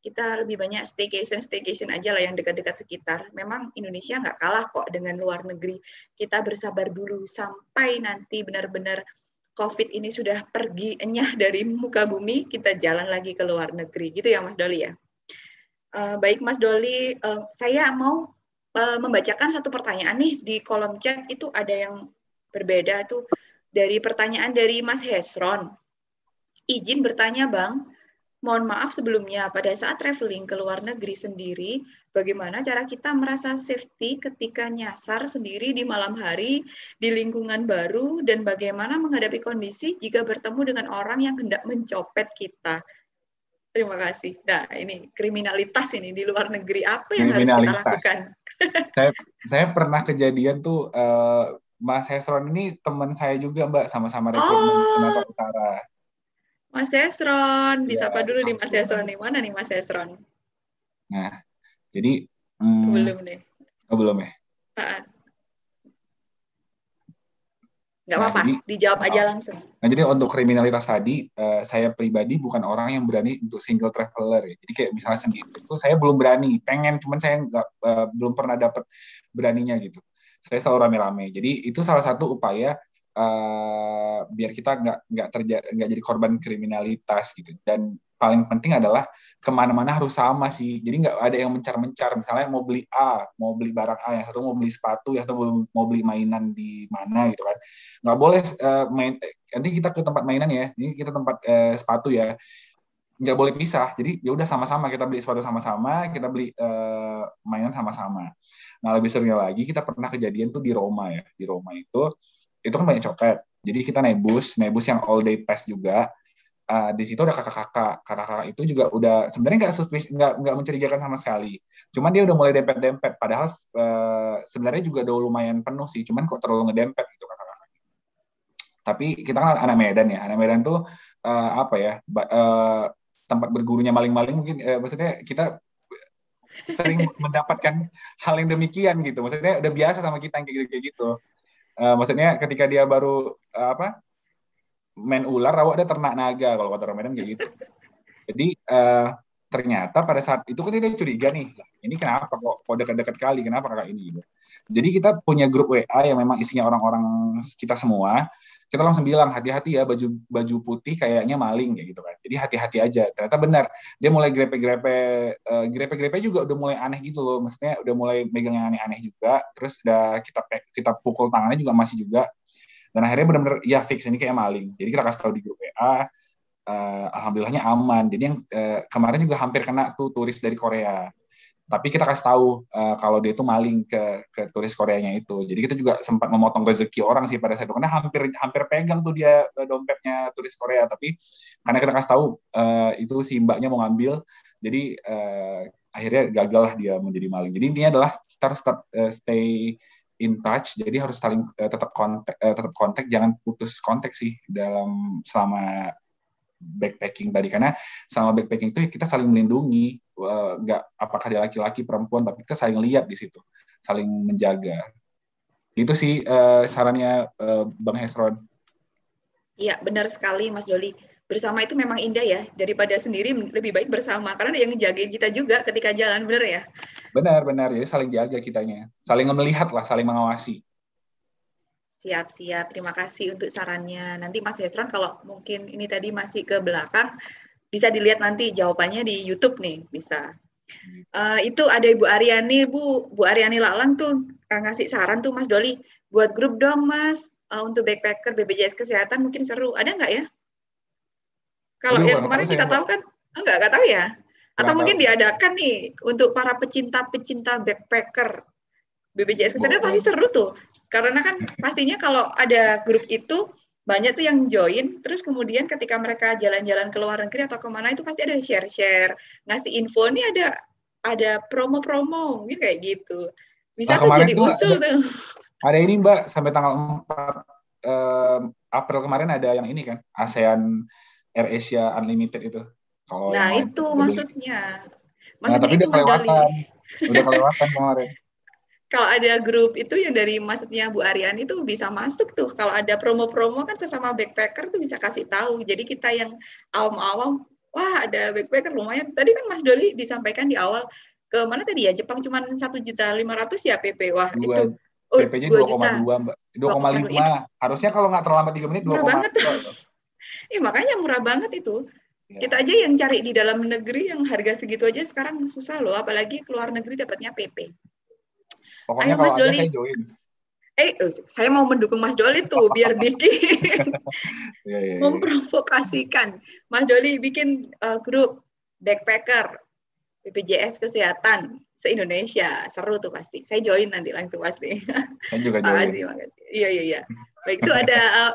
kita lebih banyak staycation staycation aja lah yang dekat-dekat sekitar. Memang Indonesia nggak kalah kok dengan luar negeri. Kita bersabar dulu sampai nanti benar-benar COVID ini sudah pergi enyah dari muka bumi, kita jalan lagi ke luar negeri. Gitu ya Mas Doli ya? Uh, baik Mas Doli, uh, saya mau uh, membacakan satu pertanyaan nih di kolom chat itu ada yang berbeda tuh dari pertanyaan dari Mas Hesron. Izin bertanya Bang, Mohon maaf sebelumnya, pada saat traveling ke luar negeri sendiri, bagaimana cara kita merasa safety ketika nyasar sendiri di malam hari, di lingkungan baru, dan bagaimana menghadapi kondisi jika bertemu dengan orang yang hendak mencopet kita? Terima kasih. Nah, ini kriminalitas ini di luar negeri. Apa yang harus kita lakukan? saya, saya pernah kejadian tuh, uh, Mas Hesron ini teman saya juga, Mbak, sama-sama rekrutmen oh. Sumatera Utara Mas Esron, iya, disapa ya, dulu nih Mas Esron nih. Mana nih Mas Esron? Nah, jadi hmm, belum nih. Oh, belum ya? Gak ah, ah. Nggak nah, apa-apa, nah, dijawab aja nah, langsung. Nah, jadi untuk kriminalitas tadi, uh, saya pribadi bukan orang yang berani untuk single traveler ya. Jadi kayak misalnya sendiri itu saya belum berani, pengen cuman saya nggak uh, belum pernah dapat beraninya gitu. Saya selalu rame-rame. Jadi itu salah satu upaya Eh, biar kita nggak nggak terjadi nggak jadi korban kriminalitas gitu dan paling penting adalah kemana-mana harus sama sih jadi nggak ada yang mencar-mencar misalnya mau beli A mau beli barang A ya atau mau beli sepatu ya atau mau beli mainan di mana gitu kan nggak boleh uh, main nanti kita ke tempat mainan ya ini kita tempat uh, sepatu ya nggak boleh pisah jadi ya udah sama-sama kita beli sepatu sama-sama kita beli uh, mainan sama-sama nah lebih serunya lagi kita pernah kejadian tuh di Roma ya di Roma itu itu kan banyak copet jadi kita naik bus naik bus yang all day pass juga uh, di situ ada kakak-kakak kakak-kakak itu juga udah sebenarnya nggak suspicious nggak nggak mencurigakan sama sekali cuman dia udah mulai dempet-dempet padahal uh, sebenarnya juga udah lumayan penuh sih cuman kok terlalu ngedempet gitu kakak-kakak tapi kita kan anak Medan ya anak Medan tuh uh, apa ya uh, tempat bergurunya maling-maling mungkin uh, maksudnya kita sering mendapatkan hal yang demikian gitu maksudnya udah biasa sama kita yang kayak gitu uh, maksudnya ketika dia baru uh, apa main ular rawa dia ternak naga kalau kata ramadan kayak gitu jadi uh, ternyata pada saat itu kan kita curiga nih ini kenapa kok kok dekat-dekat kali kenapa kakak ini gitu jadi kita punya grup WA yang memang isinya orang-orang kita semua kita langsung bilang hati-hati ya baju baju putih kayaknya maling ya gitu kan. Jadi hati-hati aja. Ternyata benar dia mulai grepe-grepe uh, grepe-grepe juga udah mulai aneh gitu loh. Maksudnya udah mulai megang yang aneh-aneh juga. Terus udah kita kita pukul tangannya juga masih juga. Dan akhirnya benar-benar ya fix ini kayak maling. Jadi kita kasih tahu di grup WA. Uh, eh, alhamdulillahnya aman. Jadi yang uh, kemarin juga hampir kena tuh turis dari Korea tapi kita kasih tahu uh, kalau dia itu maling ke ke turis Koreanya itu. Jadi kita juga sempat memotong rezeki orang sih pada saat itu karena hampir hampir pegang tuh dia eh, dompetnya turis Korea, tapi karena kita kasih tahu uh, itu si mbaknya mau ngambil, jadi uh, akhirnya gagal lah dia menjadi maling. Jadi intinya adalah kita harus tetap uh, stay in touch, jadi harus saling uh, tetap kontak, uh, tetap kontak, jangan putus kontak sih dalam selama backpacking tadi karena selama backpacking itu ya kita saling melindungi Eh, nggak uh, apakah dia laki-laki perempuan tapi kita saling lihat di situ saling menjaga itu sih uh, sarannya uh, bang Hesron iya benar sekali mas Doli bersama itu memang indah ya daripada sendiri lebih baik bersama karena yang jagain kita juga ketika jalan benar ya benar benar jadi saling jaga kitanya saling melihat lah saling mengawasi Siap, siap. Terima kasih untuk sarannya. Nanti Mas Hesron kalau mungkin ini tadi masih ke belakang, bisa dilihat nanti jawabannya di YouTube nih bisa. Uh, itu ada Ibu Ariani, Bu Bu Ariani Lalang tuh ngasih saran tuh Mas Doli buat grup dong Mas uh, untuk backpacker BPJS Kesehatan mungkin seru. Ada nggak ya? Kalau yang kemarin kita tahu kan enggak ah, nggak tahu ya. Atau mungkin diadakan nih untuk para pecinta-pecinta backpacker BPJS Kesehatan pasti seru tuh. Karena kan pastinya kalau ada grup itu banyak tuh yang join terus kemudian ketika mereka jalan-jalan ke luar negeri atau kemana itu pasti ada share-share ngasih info nih ada ada promo-promo gitu kayak gitu bisa nah, tuh jadi tuh usul ada, tuh ada ini mbak sampai tanggal 4 eh, April kemarin ada yang ini kan ASEAN Air Asia Unlimited itu kalau nah itu maksudnya maksudnya nah, tapi itu udah kelewatan udah kelewatan kemarin kalau ada grup itu yang dari maksudnya Bu Arian itu bisa masuk tuh. Kalau ada promo-promo kan sesama backpacker tuh bisa kasih tahu. Jadi kita yang awam-awam, wah ada backpacker lumayan. Tadi kan Mas Doli disampaikan di awal ke mana tadi ya? Jepang cuma satu juta lima ratus ya PP. Wah dua, itu oh, PP-nya dua koma dua mbak, dua koma lima. Harusnya kalau nggak terlambat tiga menit dua koma. Iya makanya murah banget itu. Ya. Kita aja yang cari di dalam negeri yang harga segitu aja sekarang susah loh, apalagi keluar negeri dapatnya PP. Pokoknya Ayo, kalau Mas ada Doli. saya join. Eh, eh, saya mau mendukung Mas Doli tuh biar bikin iya, iya, iya. memprovokasikan. Mas Doli bikin uh, grup backpacker BPJS Kesehatan se-Indonesia. Seru tuh pasti. Saya join nanti langsung pasti. Saya juga join. Makasih, Iya, iya, iya. Baik, itu ada uh,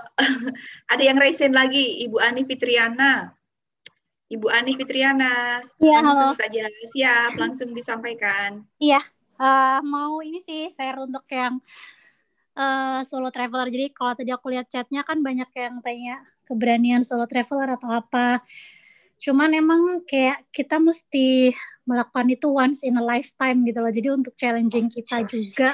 ada yang raisin lagi. Ibu Ani Fitriana. Ibu Ani Fitriana. Iya, langsung halo. saja. Siap, langsung disampaikan. Iya uh, mau ini sih share untuk yang uh, solo traveler. Jadi kalau tadi aku lihat chatnya kan banyak yang tanya keberanian solo traveler atau apa. Cuman emang kayak kita mesti melakukan itu once in a lifetime gitu loh. Jadi untuk challenging kita juga.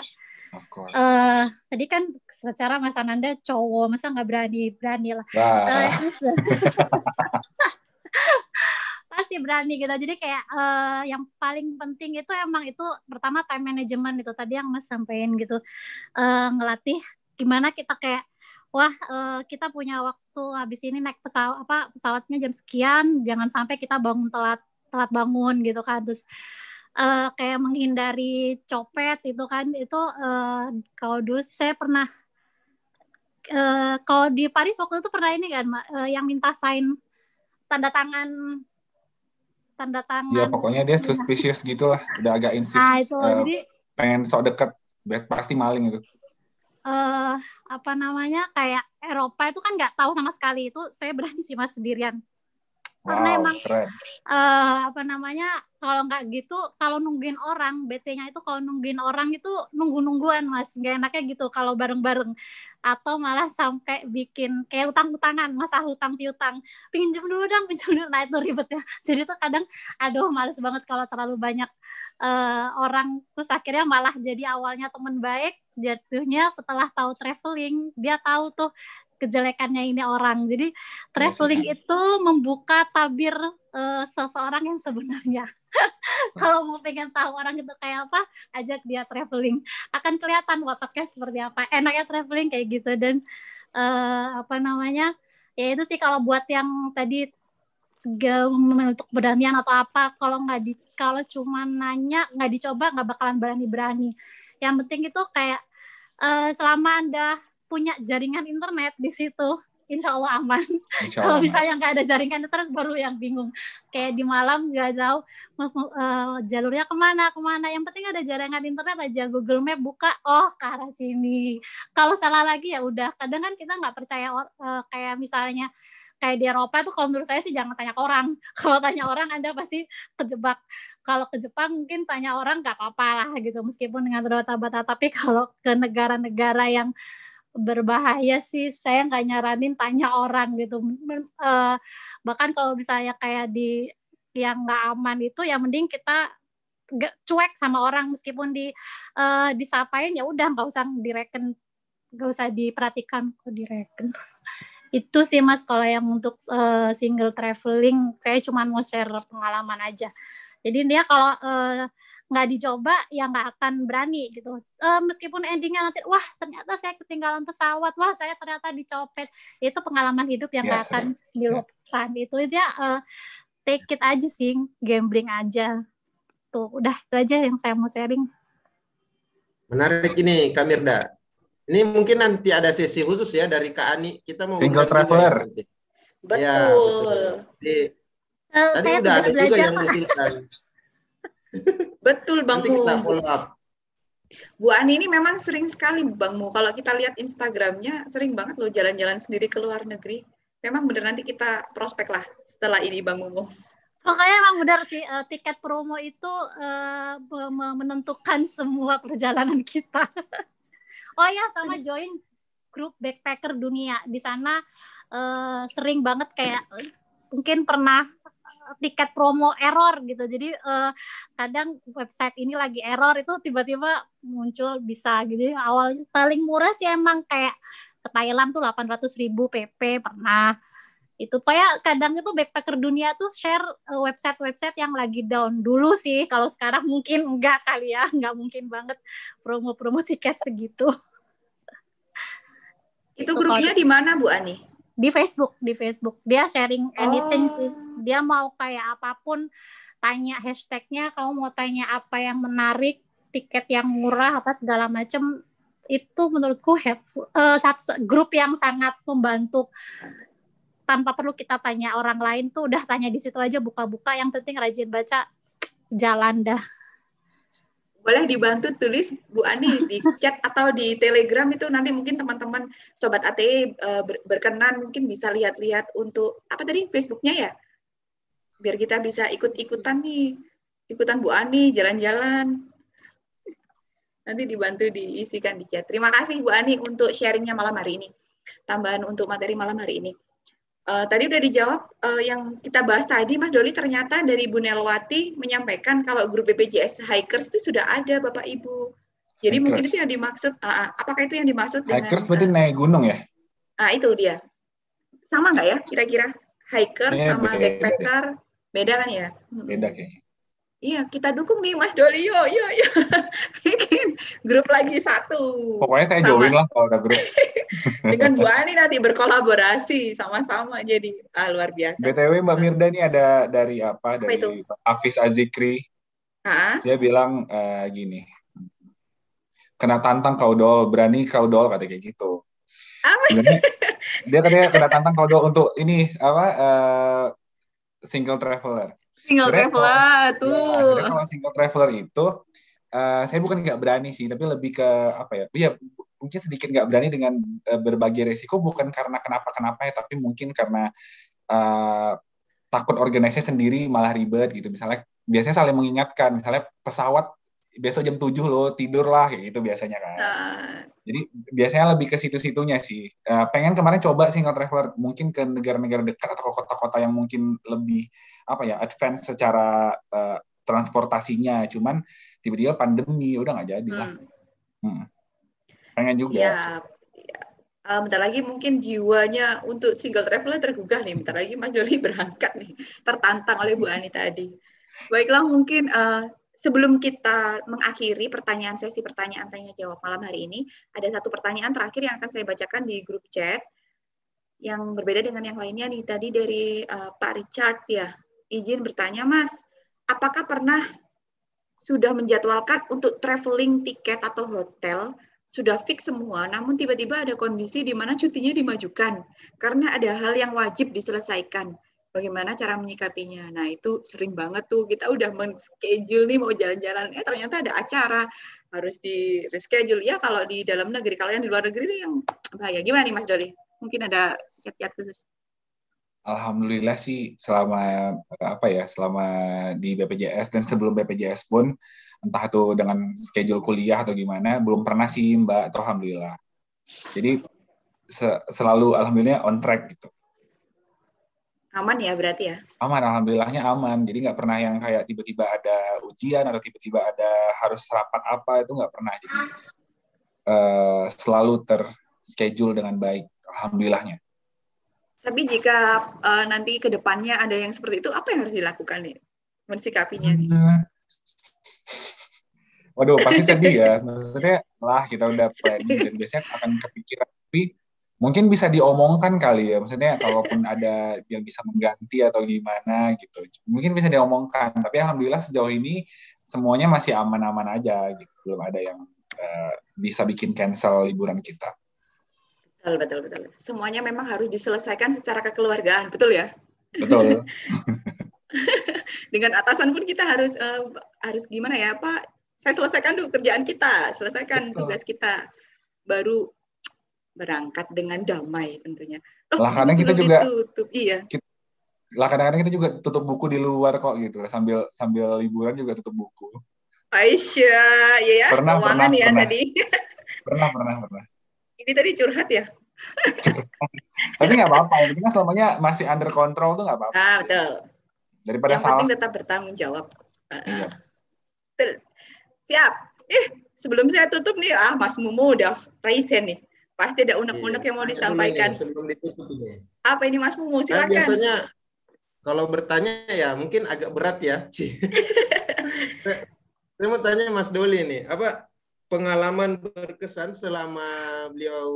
Of course. Uh, tadi kan secara Mas Ananda cowok, masa nggak berani berani lah. Nah. Uh, pasti berani gitu jadi kayak uh, yang paling penting itu emang itu pertama time management itu tadi yang mas sampaikan gitu uh, ngelatih gimana kita kayak wah uh, kita punya waktu habis ini naik pesawat apa pesawatnya jam sekian jangan sampai kita bangun telat telat bangun gitu kan terus uh, kayak menghindari copet itu kan itu uh, kalau dulu saya pernah uh, kalau di Paris waktu itu pernah ini kan uh, yang minta sign tanda tangan tanda tangan. Ya pokoknya dia iya. suspicious gitu lah, udah agak ah, insist. Nah, itu, uh, jadi, pengen sok deket, pasti maling itu. Uh, apa namanya kayak Eropa itu kan nggak tahu sama sekali itu saya berani sih mas sendirian karena wow, emang uh, apa namanya kalau nggak gitu kalau nungguin orang BT-nya itu kalau nungguin orang itu nunggu-nungguan mas nggak enaknya gitu kalau bareng-bareng atau malah sampai bikin kayak utang-utangan masa ah, hutang piutang pinjam dulu dong pinjam dulu nah itu ribetnya jadi tuh kadang aduh males banget kalau terlalu banyak uh, orang terus akhirnya malah jadi awalnya temen baik jatuhnya setelah tahu traveling dia tahu tuh kejelekannya ini orang. Jadi iya traveling itu membuka tabir uh, seseorang yang sebenarnya. Kalau mau pengen tahu orang itu kayak apa, ajak dia traveling. Akan kelihatan wataknya seperti apa. Enaknya traveling kayak gitu dan uh, apa namanya? Ya itu sih kalau buat yang tadi untuk keberanian atau apa kalau nggak di kalau cuma nanya nggak dicoba nggak bakalan berani berani yang penting itu kayak uh, eh, selama anda punya jaringan internet di situ insya Allah aman. Kalau misalnya nggak ada jaringan internet baru yang bingung. Kayak di malam nggak tahu uh, jalurnya kemana kemana. Yang penting ada jaringan internet aja Google Map buka, oh ke arah sini. Kalau salah lagi ya udah. Kadang kan kita nggak percaya uh, kayak misalnya kayak di Eropa itu kalau menurut saya sih jangan tanya ke orang. Kalau tanya orang Anda pasti kejebak. Kalau ke Jepang mungkin tanya orang nggak apa-apa lah gitu meskipun dengan terbata-bata. Tapi kalau ke negara-negara yang berbahaya sih saya nggak nyaranin tanya orang gitu uh, bahkan kalau misalnya kayak di yang nggak aman itu ya mending kita gak, cuek sama orang meskipun di uh, eh, disapain ya udah nggak usah direken nggak usah diperhatikan kok direken itu sih mas kalau yang untuk uh, single traveling saya cuma mau share pengalaman aja jadi dia kalau uh, nggak dicoba ya nggak akan berani gitu e, meskipun endingnya nanti wah ternyata saya ketinggalan pesawat wah saya ternyata dicopet itu pengalaman hidup yang iya, nggak yes, akan iya. dilupakan itu dia e, take it aja sih gambling aja tuh udah itu aja yang saya mau sharing menarik ini Kamirda ini mungkin nanti ada sesi khusus ya dari Kak Ani kita mau single traveler iya, betul, ya, betul. Jadi, uh, tadi saya udah ada belajar, juga yang mengusulkan Betul Bang Nanti kita follow up. Bu Ani ini memang sering sekali Bang Mu. Kalau kita lihat Instagramnya, sering banget loh jalan-jalan sendiri ke luar negeri. Memang bener nanti kita prospek lah setelah ini Bang Mu. Pokoknya emang benar sih uh, tiket promo itu uh, menentukan semua perjalanan kita. oh ya sama join grup backpacker dunia di sana uh, sering banget kayak mungkin pernah tiket promo error gitu. Jadi uh, kadang website ini lagi error itu tiba-tiba muncul bisa gitu. Awalnya paling murah sih emang kayak ke Thailand tuh 800 ribu PP pernah itu kayak kadang itu backpacker dunia tuh share eh, website-website yang lagi down dulu sih kalau sekarang mungkin enggak kali ya enggak mungkin banget promo-promo tiket segitu itu grupnya di mana Bu Ani di Facebook di Facebook dia sharing oh. anything oh. sih dia mau kayak apapun tanya hashtagnya kamu mau tanya apa yang menarik tiket yang murah apa segala macam itu menurutku have, uh, eh, grup yang sangat membantu tanpa perlu kita tanya orang lain tuh udah tanya di situ aja buka-buka yang penting rajin baca jalan dah boleh dibantu tulis Bu Ani di chat atau di Telegram itu nanti mungkin teman-teman sobat ATE eh, berkenan mungkin bisa lihat-lihat untuk apa tadi Facebooknya ya biar kita bisa ikut-ikutan nih ikutan Bu Ani jalan-jalan nanti dibantu diisikan di chat. Terima kasih Bu Ani untuk sharingnya malam hari ini. Tambahan untuk materi malam hari ini. Uh, tadi udah dijawab uh, yang kita bahas tadi, Mas Doli ternyata dari Bu Nelwati menyampaikan kalau grup BPJS Hikers itu sudah ada, Bapak Ibu. Jadi hikers. mungkin itu yang dimaksud. Uh, apakah itu yang dimaksud dengan? Hikers berarti uh, naik gunung ya? Ah uh, itu dia. Sama nggak ya kira-kira hikers yeah, sama beda, backpacker? Beda, beda kan ya? Hmm. Beda kayaknya. Iya, kita dukung nih Mas Doli. Yuk, yuk. Bikin grup lagi satu. Pokoknya saya sama. join lah kalau ada grup. Dengan Bu Ani nanti berkolaborasi sama-sama jadi ah, luar biasa. BTW Mbak hmm. Mirda nih ada dari apa? apa dari itu? Afis Azikri. Ha? Dia bilang uh, gini. Kena tantang kau dol, berani kau dol kata kayak gitu. Apa? Berani, dia katanya kena tantang kau dol untuk ini apa uh, single traveler Single Sebenernya traveler ya, tuh. Ya, kalau single traveler itu uh, saya bukan nggak berani sih, tapi lebih ke apa ya? Iya, mungkin sedikit nggak berani dengan uh, berbagai resiko bukan karena kenapa-kenapa ya, tapi mungkin karena uh, takut organisasi sendiri malah ribet gitu. Misalnya biasanya saling mengingatkan, misalnya pesawat besok jam 7 loh tidurlah kayak gitu biasanya kan. Uh jadi biasanya lebih ke situ-situnya sih. Uh, pengen kemarin coba single traveler mungkin ke negara-negara dekat atau kota-kota yang mungkin lebih apa ya advance secara uh, transportasinya. Cuman tiba-tiba pandemi udah nggak jadi lah. Hmm. Hmm. Pengen juga. Ya. Uh, bentar lagi mungkin jiwanya untuk single traveler tergugah nih. Bentar lagi Mas Doli berangkat nih, tertantang oleh Bu Ani tadi. Baiklah mungkin uh, sebelum kita mengakhiri pertanyaan sesi pertanyaan tanya jawab malam hari ini, ada satu pertanyaan terakhir yang akan saya bacakan di grup chat yang berbeda dengan yang lainnya nih tadi dari uh, Pak Richard ya. Izin bertanya Mas, apakah pernah sudah menjadwalkan untuk traveling tiket atau hotel sudah fix semua, namun tiba-tiba ada kondisi di mana cutinya dimajukan karena ada hal yang wajib diselesaikan bagaimana cara menyikapinya. Nah, itu sering banget tuh kita udah men-schedule nih mau jalan-jalan, eh ternyata ada acara harus di reschedule. Ya kalau di dalam negeri, kalau yang di luar negeri yang bahaya. Gimana nih Mas Doli? Mungkin ada kiat-kiat khusus? Alhamdulillah sih selama apa ya selama di BPJS dan sebelum BPJS pun entah itu dengan schedule kuliah atau gimana belum pernah sih Mbak alhamdulillah. Jadi selalu alhamdulillah on track gitu Aman ya berarti ya? Aman, alhamdulillahnya aman. Jadi nggak pernah yang kayak tiba-tiba ada ujian atau tiba-tiba ada harus rapat apa itu nggak pernah. Jadi uh, selalu terschedule dengan baik, alhamdulillahnya. Tapi jika uh, nanti ke depannya ada yang seperti itu, apa yang harus dilakukan nih? Mensikapinya nih. Waduh, pasti sedih ya. Maksudnya lah kita udah planning dan biasanya akan kepikiran. Tapi mungkin bisa diomongkan kali ya maksudnya kalaupun ada yang bisa mengganti atau gimana gitu mungkin bisa diomongkan tapi alhamdulillah sejauh ini semuanya masih aman-aman aja gitu belum ada yang uh, bisa bikin cancel liburan kita betul betul betul semuanya memang harus diselesaikan secara kekeluargaan betul ya betul dengan atasan pun kita harus uh, harus gimana ya pak saya selesaikan dulu kerjaan kita selesaikan betul. tugas kita baru berangkat dengan damai tentunya. Oh, lah kadang kita juga tutup, iya. Kita, lah kadang-kadang kita juga tutup buku di luar kok gitu sambil sambil liburan juga tutup buku. Aisyah, ya ya. Pernah, pernah, ya pernah. tadi. Pernah, pernah, pernah. Ini tadi curhat ya. Tapi nggak apa-apa, yang kan selamanya masih under control tuh nggak apa-apa. Ah, betul. Daripada yang salah. penting tetap bertanggung jawab. Ah, iya. Ah. Siap. Eh, sebelum saya tutup nih, ah Mas Mumu udah present nih. Pasti ada unek-unek yang mau iya, disampaikan. Iya, sebelum ditutup ini. Apa ini Mas Mumu? Kan Silakan. Nah, biasanya kalau bertanya ya mungkin agak berat ya. saya, saya mau tanya Mas Doli nih, apa pengalaman berkesan selama beliau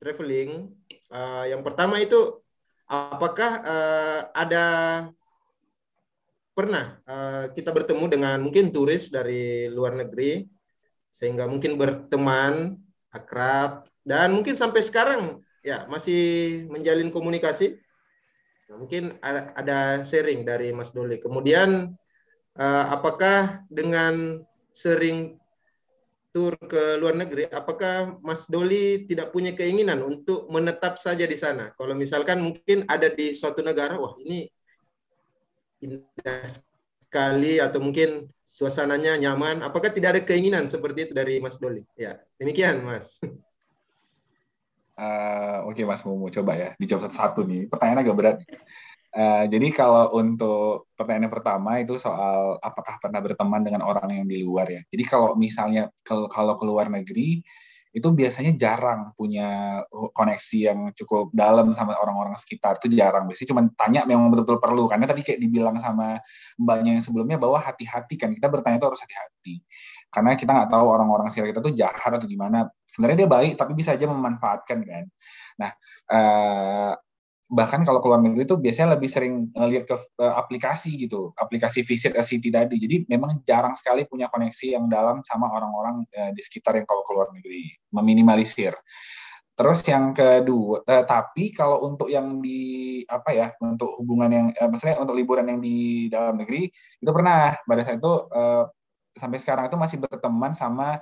traveling? Uh, yang pertama itu apakah uh, ada pernah uh, kita bertemu dengan mungkin turis dari luar negeri sehingga mungkin berteman akrab dan mungkin sampai sekarang ya masih menjalin komunikasi. Nah, mungkin ada, sharing dari Mas Doli. Kemudian eh, apakah dengan sering tur ke luar negeri, apakah Mas Doli tidak punya keinginan untuk menetap saja di sana? Kalau misalkan mungkin ada di suatu negara, wah ini indah kali atau mungkin suasananya nyaman. Apakah tidak ada keinginan seperti itu dari Mas Doli? Ya, demikian Mas. Uh, Oke okay, Mas Mumu, coba ya dijawab satu-satu nih. Pertanyaan agak berat. Uh, jadi kalau untuk pertanyaan yang pertama itu soal apakah pernah berteman dengan orang yang di luar ya. Jadi kalau misalnya kalau ke luar negeri itu biasanya jarang punya uh, koneksi yang cukup dalam sama orang-orang sekitar itu jarang biasanya cuma tanya memang betul-betul perlu karena tadi kayak dibilang sama mbaknya yang sebelumnya bahwa hati-hati kan kita bertanya itu harus hati-hati karena kita nggak tahu orang-orang sekitar kita tuh jahat atau gimana sebenarnya dia baik tapi bisa aja memanfaatkan kan nah eh, bahkan kalau keluar negeri itu biasanya lebih sering eh, lihat ke eh, aplikasi gitu, aplikasi visit as city tadi. Jadi memang jarang sekali punya koneksi yang dalam sama orang-orang eh, di sekitar yang kalau keluar negeri, meminimalisir. Terus yang kedua, eh, tapi kalau untuk yang di apa ya, untuk hubungan yang eh, maksudnya untuk liburan yang di dalam negeri itu pernah pada saat itu eh, sampai sekarang itu masih berteman sama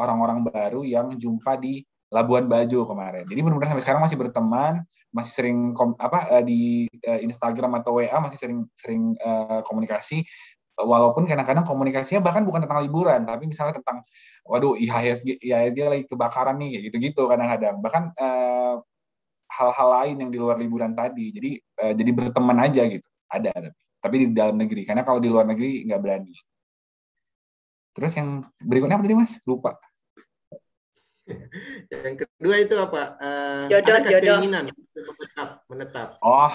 orang-orang baru yang jumpa di Labuan Bajo kemarin. Jadi benar-benar sampai sekarang masih berteman, masih sering kom, apa eh, di eh, Instagram atau WA masih sering sering uh, komunikasi walaupun kadang-kadang komunikasinya bahkan bukan tentang liburan tapi misalnya tentang waduh IHSG IHSG lagi kebakaran nih gitu-gitu kadang-kadang bahkan hal hal-hal lain yang di luar liburan tadi jadi uh, jadi berteman aja gitu ada tapi tapi di dalam negeri karena kalau di luar negeri nggak berani terus yang berikutnya apa tadi mas lupa yang kedua itu apa? Uh, jodoh, adakah jodoh. keinginan menetap, menetap? Oh,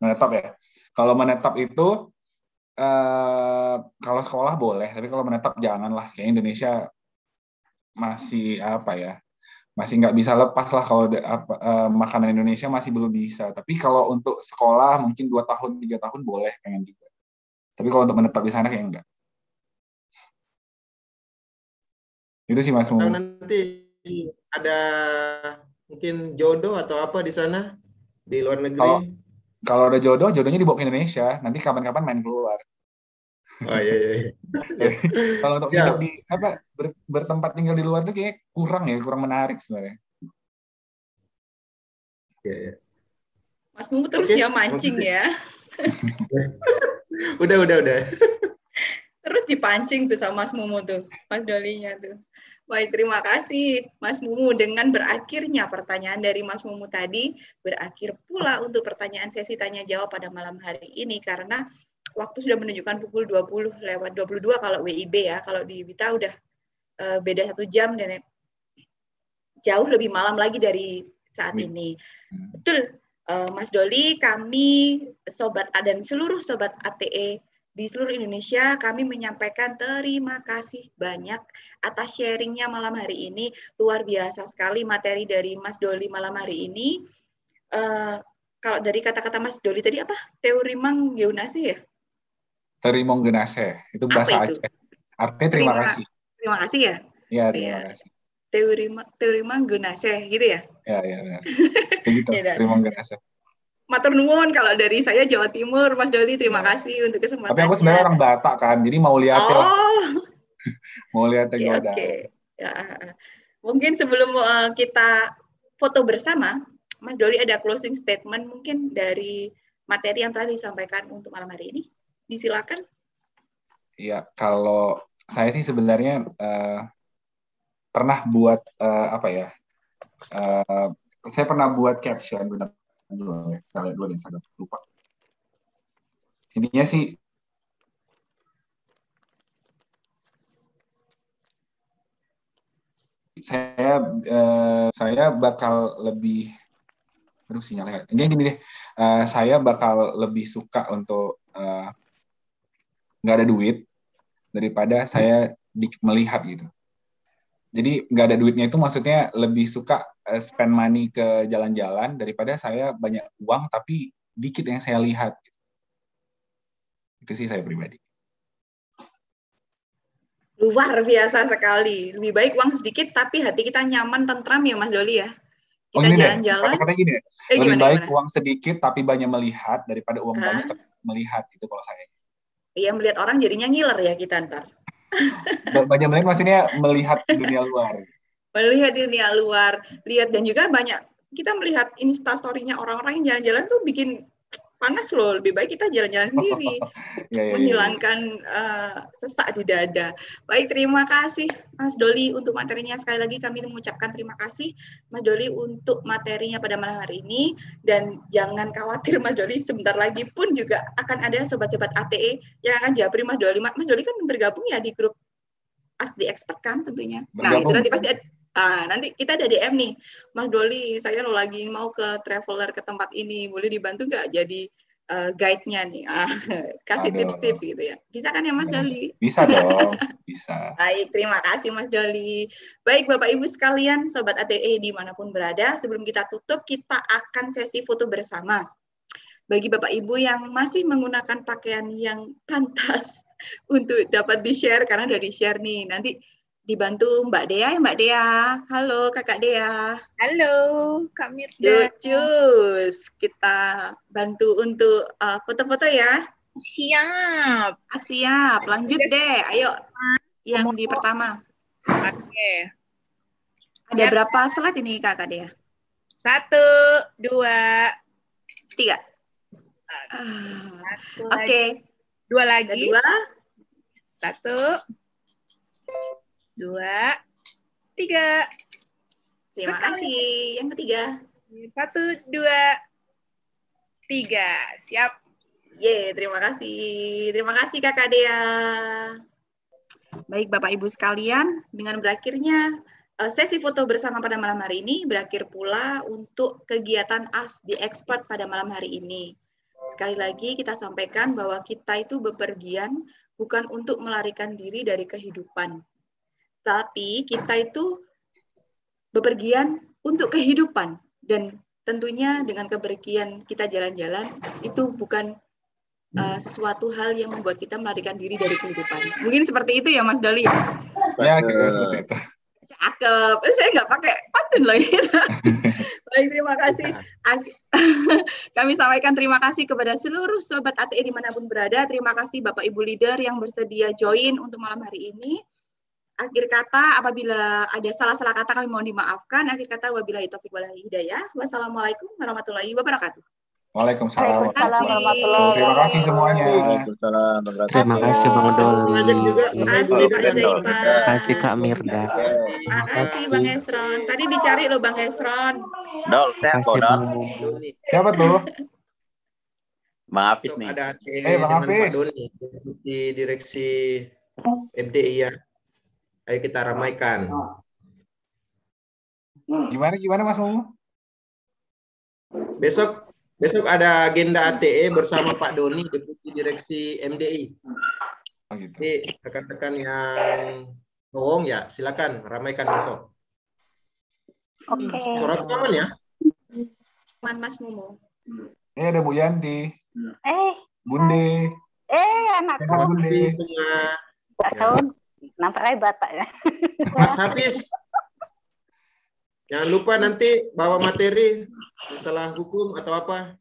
menetap ya. Kalau menetap itu uh, kalau sekolah boleh, tapi kalau menetap janganlah. Kayak Indonesia masih apa ya? Masih nggak bisa lepas lah kalau apa, uh, makanan Indonesia masih belum bisa. Tapi kalau untuk sekolah mungkin dua tahun tiga tahun boleh pengen juga. Tapi kalau untuk menetap di sana kayak enggak. Itu sih Mas Nanti ada mungkin jodoh atau apa di sana di luar negeri? Kalau, kalau ada jodoh, jodohnya dibawa ke Indonesia. Nanti kapan-kapan main keluar. Oh iya iya. iya. kalau untuk ya. di apa bertempat tinggal di luar tuh kayak kurang ya, kurang menarik sebenarnya. Iya iya. Mas Mumu terus okay. ya mancing ya. udah udah udah. terus dipancing tuh sama Mas Mumu tuh, Mas Dolinya tuh. Baik, terima kasih Mas Mumu. Dengan berakhirnya pertanyaan dari Mas Mumu tadi, berakhir pula untuk pertanyaan sesi tanya jawab pada malam hari ini karena waktu sudah menunjukkan pukul 20 lewat 22 kalau WIB ya. Kalau di Wita udah eh, beda satu jam dan jauh lebih malam lagi dari saat iya. ini. Hmm. Betul, eh, Mas Doli, kami sobat A dan seluruh sobat ATE di seluruh Indonesia. Kami menyampaikan terima kasih banyak atas sharingnya malam hari ini. Luar biasa sekali materi dari Mas Doli malam hari ini. Uh, kalau dari kata-kata Mas Doli tadi apa? Teori manggeunase ya? Teori manggeunase, itu bahasa itu? Aceh. Artinya terima, terima kasih. Terima kasih ya? Iya, iya. terima ya. kasih. Teori teori manggeunase gitu ya? Iya, iya ya. Begitu, iya, terima kasih matur nuwun kalau dari saya Jawa Timur, Mas Doli. Terima iya. kasih untuk kesempatan. Tapi aku sebenarnya orang Batak kan, jadi mau lihat oh. mau lihat yang ya, ada. Okay. Ya. Mungkin sebelum uh, kita foto bersama, Mas Doli ada closing statement mungkin dari materi yang telah disampaikan untuk malam hari ini. Disilakan. Iya, kalau saya sih sebenarnya uh, pernah buat uh, apa ya? Uh, saya pernah buat caption benar Ya. dua ya, saya lihat dua deh, saya lupa. Intinya sih saya eh, saya bakal lebih aduh sinyalnya ini gini deh uh, saya bakal lebih suka untuk eh, nggak uh, ada duit daripada saya di, melihat gitu jadi nggak ada duitnya itu maksudnya lebih suka eh, spend money ke jalan-jalan daripada saya banyak uang tapi dikit yang saya lihat itu sih saya pribadi luar biasa sekali lebih baik uang sedikit tapi hati kita nyaman tentram ya Mas Doli ya kita oh, jalan-jalan kata gini deh. Eh, lebih gimana, baik gimana? uang sedikit tapi banyak melihat daripada uang Hah? banyak melihat itu kalau saya iya melihat orang jadinya ngiler ya kita ntar banyak banget maksudnya melihat dunia luar melihat dunia luar lihat dan juga banyak kita melihat instastorynya orang-orang yang jalan-jalan tuh bikin panas loh lebih baik kita jalan-jalan sendiri ya, menghilangkan Uh, sesak di dada baik terima kasih Mas Doli untuk materinya sekali lagi kami mengucapkan terima kasih Mas Doli untuk materinya pada malam hari ini dan jangan khawatir Mas Doli sebentar lagi pun juga akan ada sobat-sobat ATE yang akan japri Mas Doli Mas Doli kan bergabung ya di grup Asdi Expert kan tentunya bergabung. nah itu nanti pasti ada Nah, nanti kita ada DM nih, Mas Doli, saya lo lagi mau ke traveler ke tempat ini, boleh dibantu nggak jadi uh, guide-nya nih? ah, kasih tips-tips gitu ya. Bisa kan ya Mas hmm. Doli? Bisa dong, bisa. Baik, terima kasih Mas Doli. Baik Bapak Ibu sekalian, Sobat ATE dimanapun berada, sebelum kita tutup, kita akan sesi foto bersama. Bagi Bapak Ibu yang masih menggunakan pakaian yang pantas untuk dapat di-share, karena udah di-share nih, nanti dibantu Mbak Dea ya Mbak Dea. Halo Kakak Dea. Halo Kak Mirda. Cus, kita bantu untuk uh, foto-foto uh, ya. Siap. Ah, siap. Lanjut Sudah deh. Ayo yang di pertama. Oke. Okay. Ada berapa slide ini Kakak Dea? Satu, dua, tiga. Oke. Ah. Okay. Dua lagi. Ada dua. Satu dua, tiga. Terima Sekali. kasih. Yang ketiga. Satu, dua, tiga. Siap. Ye, terima kasih. Terima kasih Kakak Dea. Baik Bapak Ibu sekalian, dengan berakhirnya eh, sesi foto bersama pada malam hari ini berakhir pula untuk kegiatan AS di Expert pada malam hari ini. Sekali lagi kita sampaikan bahwa kita itu bepergian bukan untuk melarikan diri dari kehidupan, tapi kita itu bepergian untuk kehidupan dan tentunya dengan kepergian kita jalan-jalan itu bukan uh, sesuatu hal yang membuat kita melarikan diri dari kehidupan. Mungkin seperti itu ya Mas Dali. Ya, ya seperti itu. Cakep. Eh, saya nggak pakai pantun loh. Baik, terima kasih. Kami sampaikan terima kasih kepada seluruh sobat ATI dimanapun berada. Terima kasih Bapak Ibu leader yang bersedia join untuk malam hari ini. Akhir kata, apabila ada salah-salah kata kami mohon dimaafkan. Akhir kata, wabillahi taufiq wal hidayah. Wassalamualaikum warahmatullahi wabarakatuh. Waalaikumsalam. Waalaikumsalam. Terima kasih semuanya. Waalaikumsalam. Terima kasih Bang Doli. Terima kasih Kak Mirda. Terima kasih Bang Esron. Tadi dicari loh Bang Esron. Dol, saya kok Siapa tuh? Bang Hafiz nih. Ada eh, Bang Hafiz. Di direksi MDI ya. Ayo kita ramaikan. Oh. Hmm. Gimana gimana Mas Momo? Besok besok ada agenda ATE bersama Pak Doni Deputi Direksi MDI. Oh gitu. Jadi rekan-rekan yang bohong ya silakan ramaikan besok. Oke. Okay. Suara aman ya? Aman Mas Momo. Eh ada Bu Yanti. Eh. Bunde. Eh anakku. Bunde. Bunde. Bunde. Nampaknya batak ya. Mas Hafiz, jangan lupa nanti bawa materi masalah hukum atau apa.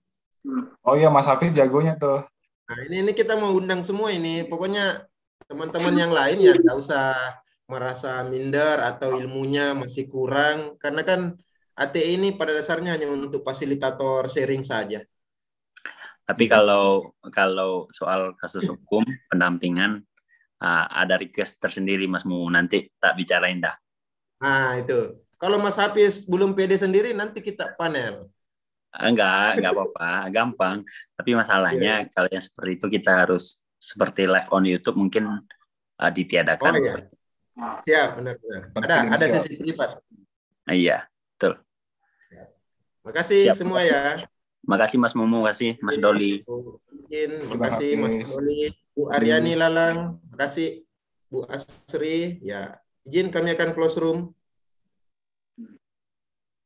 Oh iya Mas Hafiz jagonya tuh. Nah, ini ini kita mau undang semua ini. Pokoknya teman-teman yang lain ya nggak usah merasa minder atau ilmunya masih kurang karena kan ATE ini pada dasarnya hanya untuk fasilitator sharing saja. Tapi kalau kalau soal kasus hukum pendampingan uh, ada request tersendiri Mas Mu nanti tak bicarain dah. Nah itu. Kalau Mas Hafiz belum pede sendiri nanti kita panel. Ah, enggak, enggak apa-apa, gampang. Tapi masalahnya yeah. kalau yang seperti itu kita harus seperti live on YouTube mungkin uh, ditiadakan. Oh, iya. Siap, benar-benar. Ada ada sesi privat. Iya, betul. Ya. Makasih Siap. semua ya. Makasih Mas Mumu, makasih Mas iya, Doli. Mungkin, makasih Mas Doli. Bu Aryani hmm. Lalang, terima kasih. Bu Asri, ya izin kami akan close room.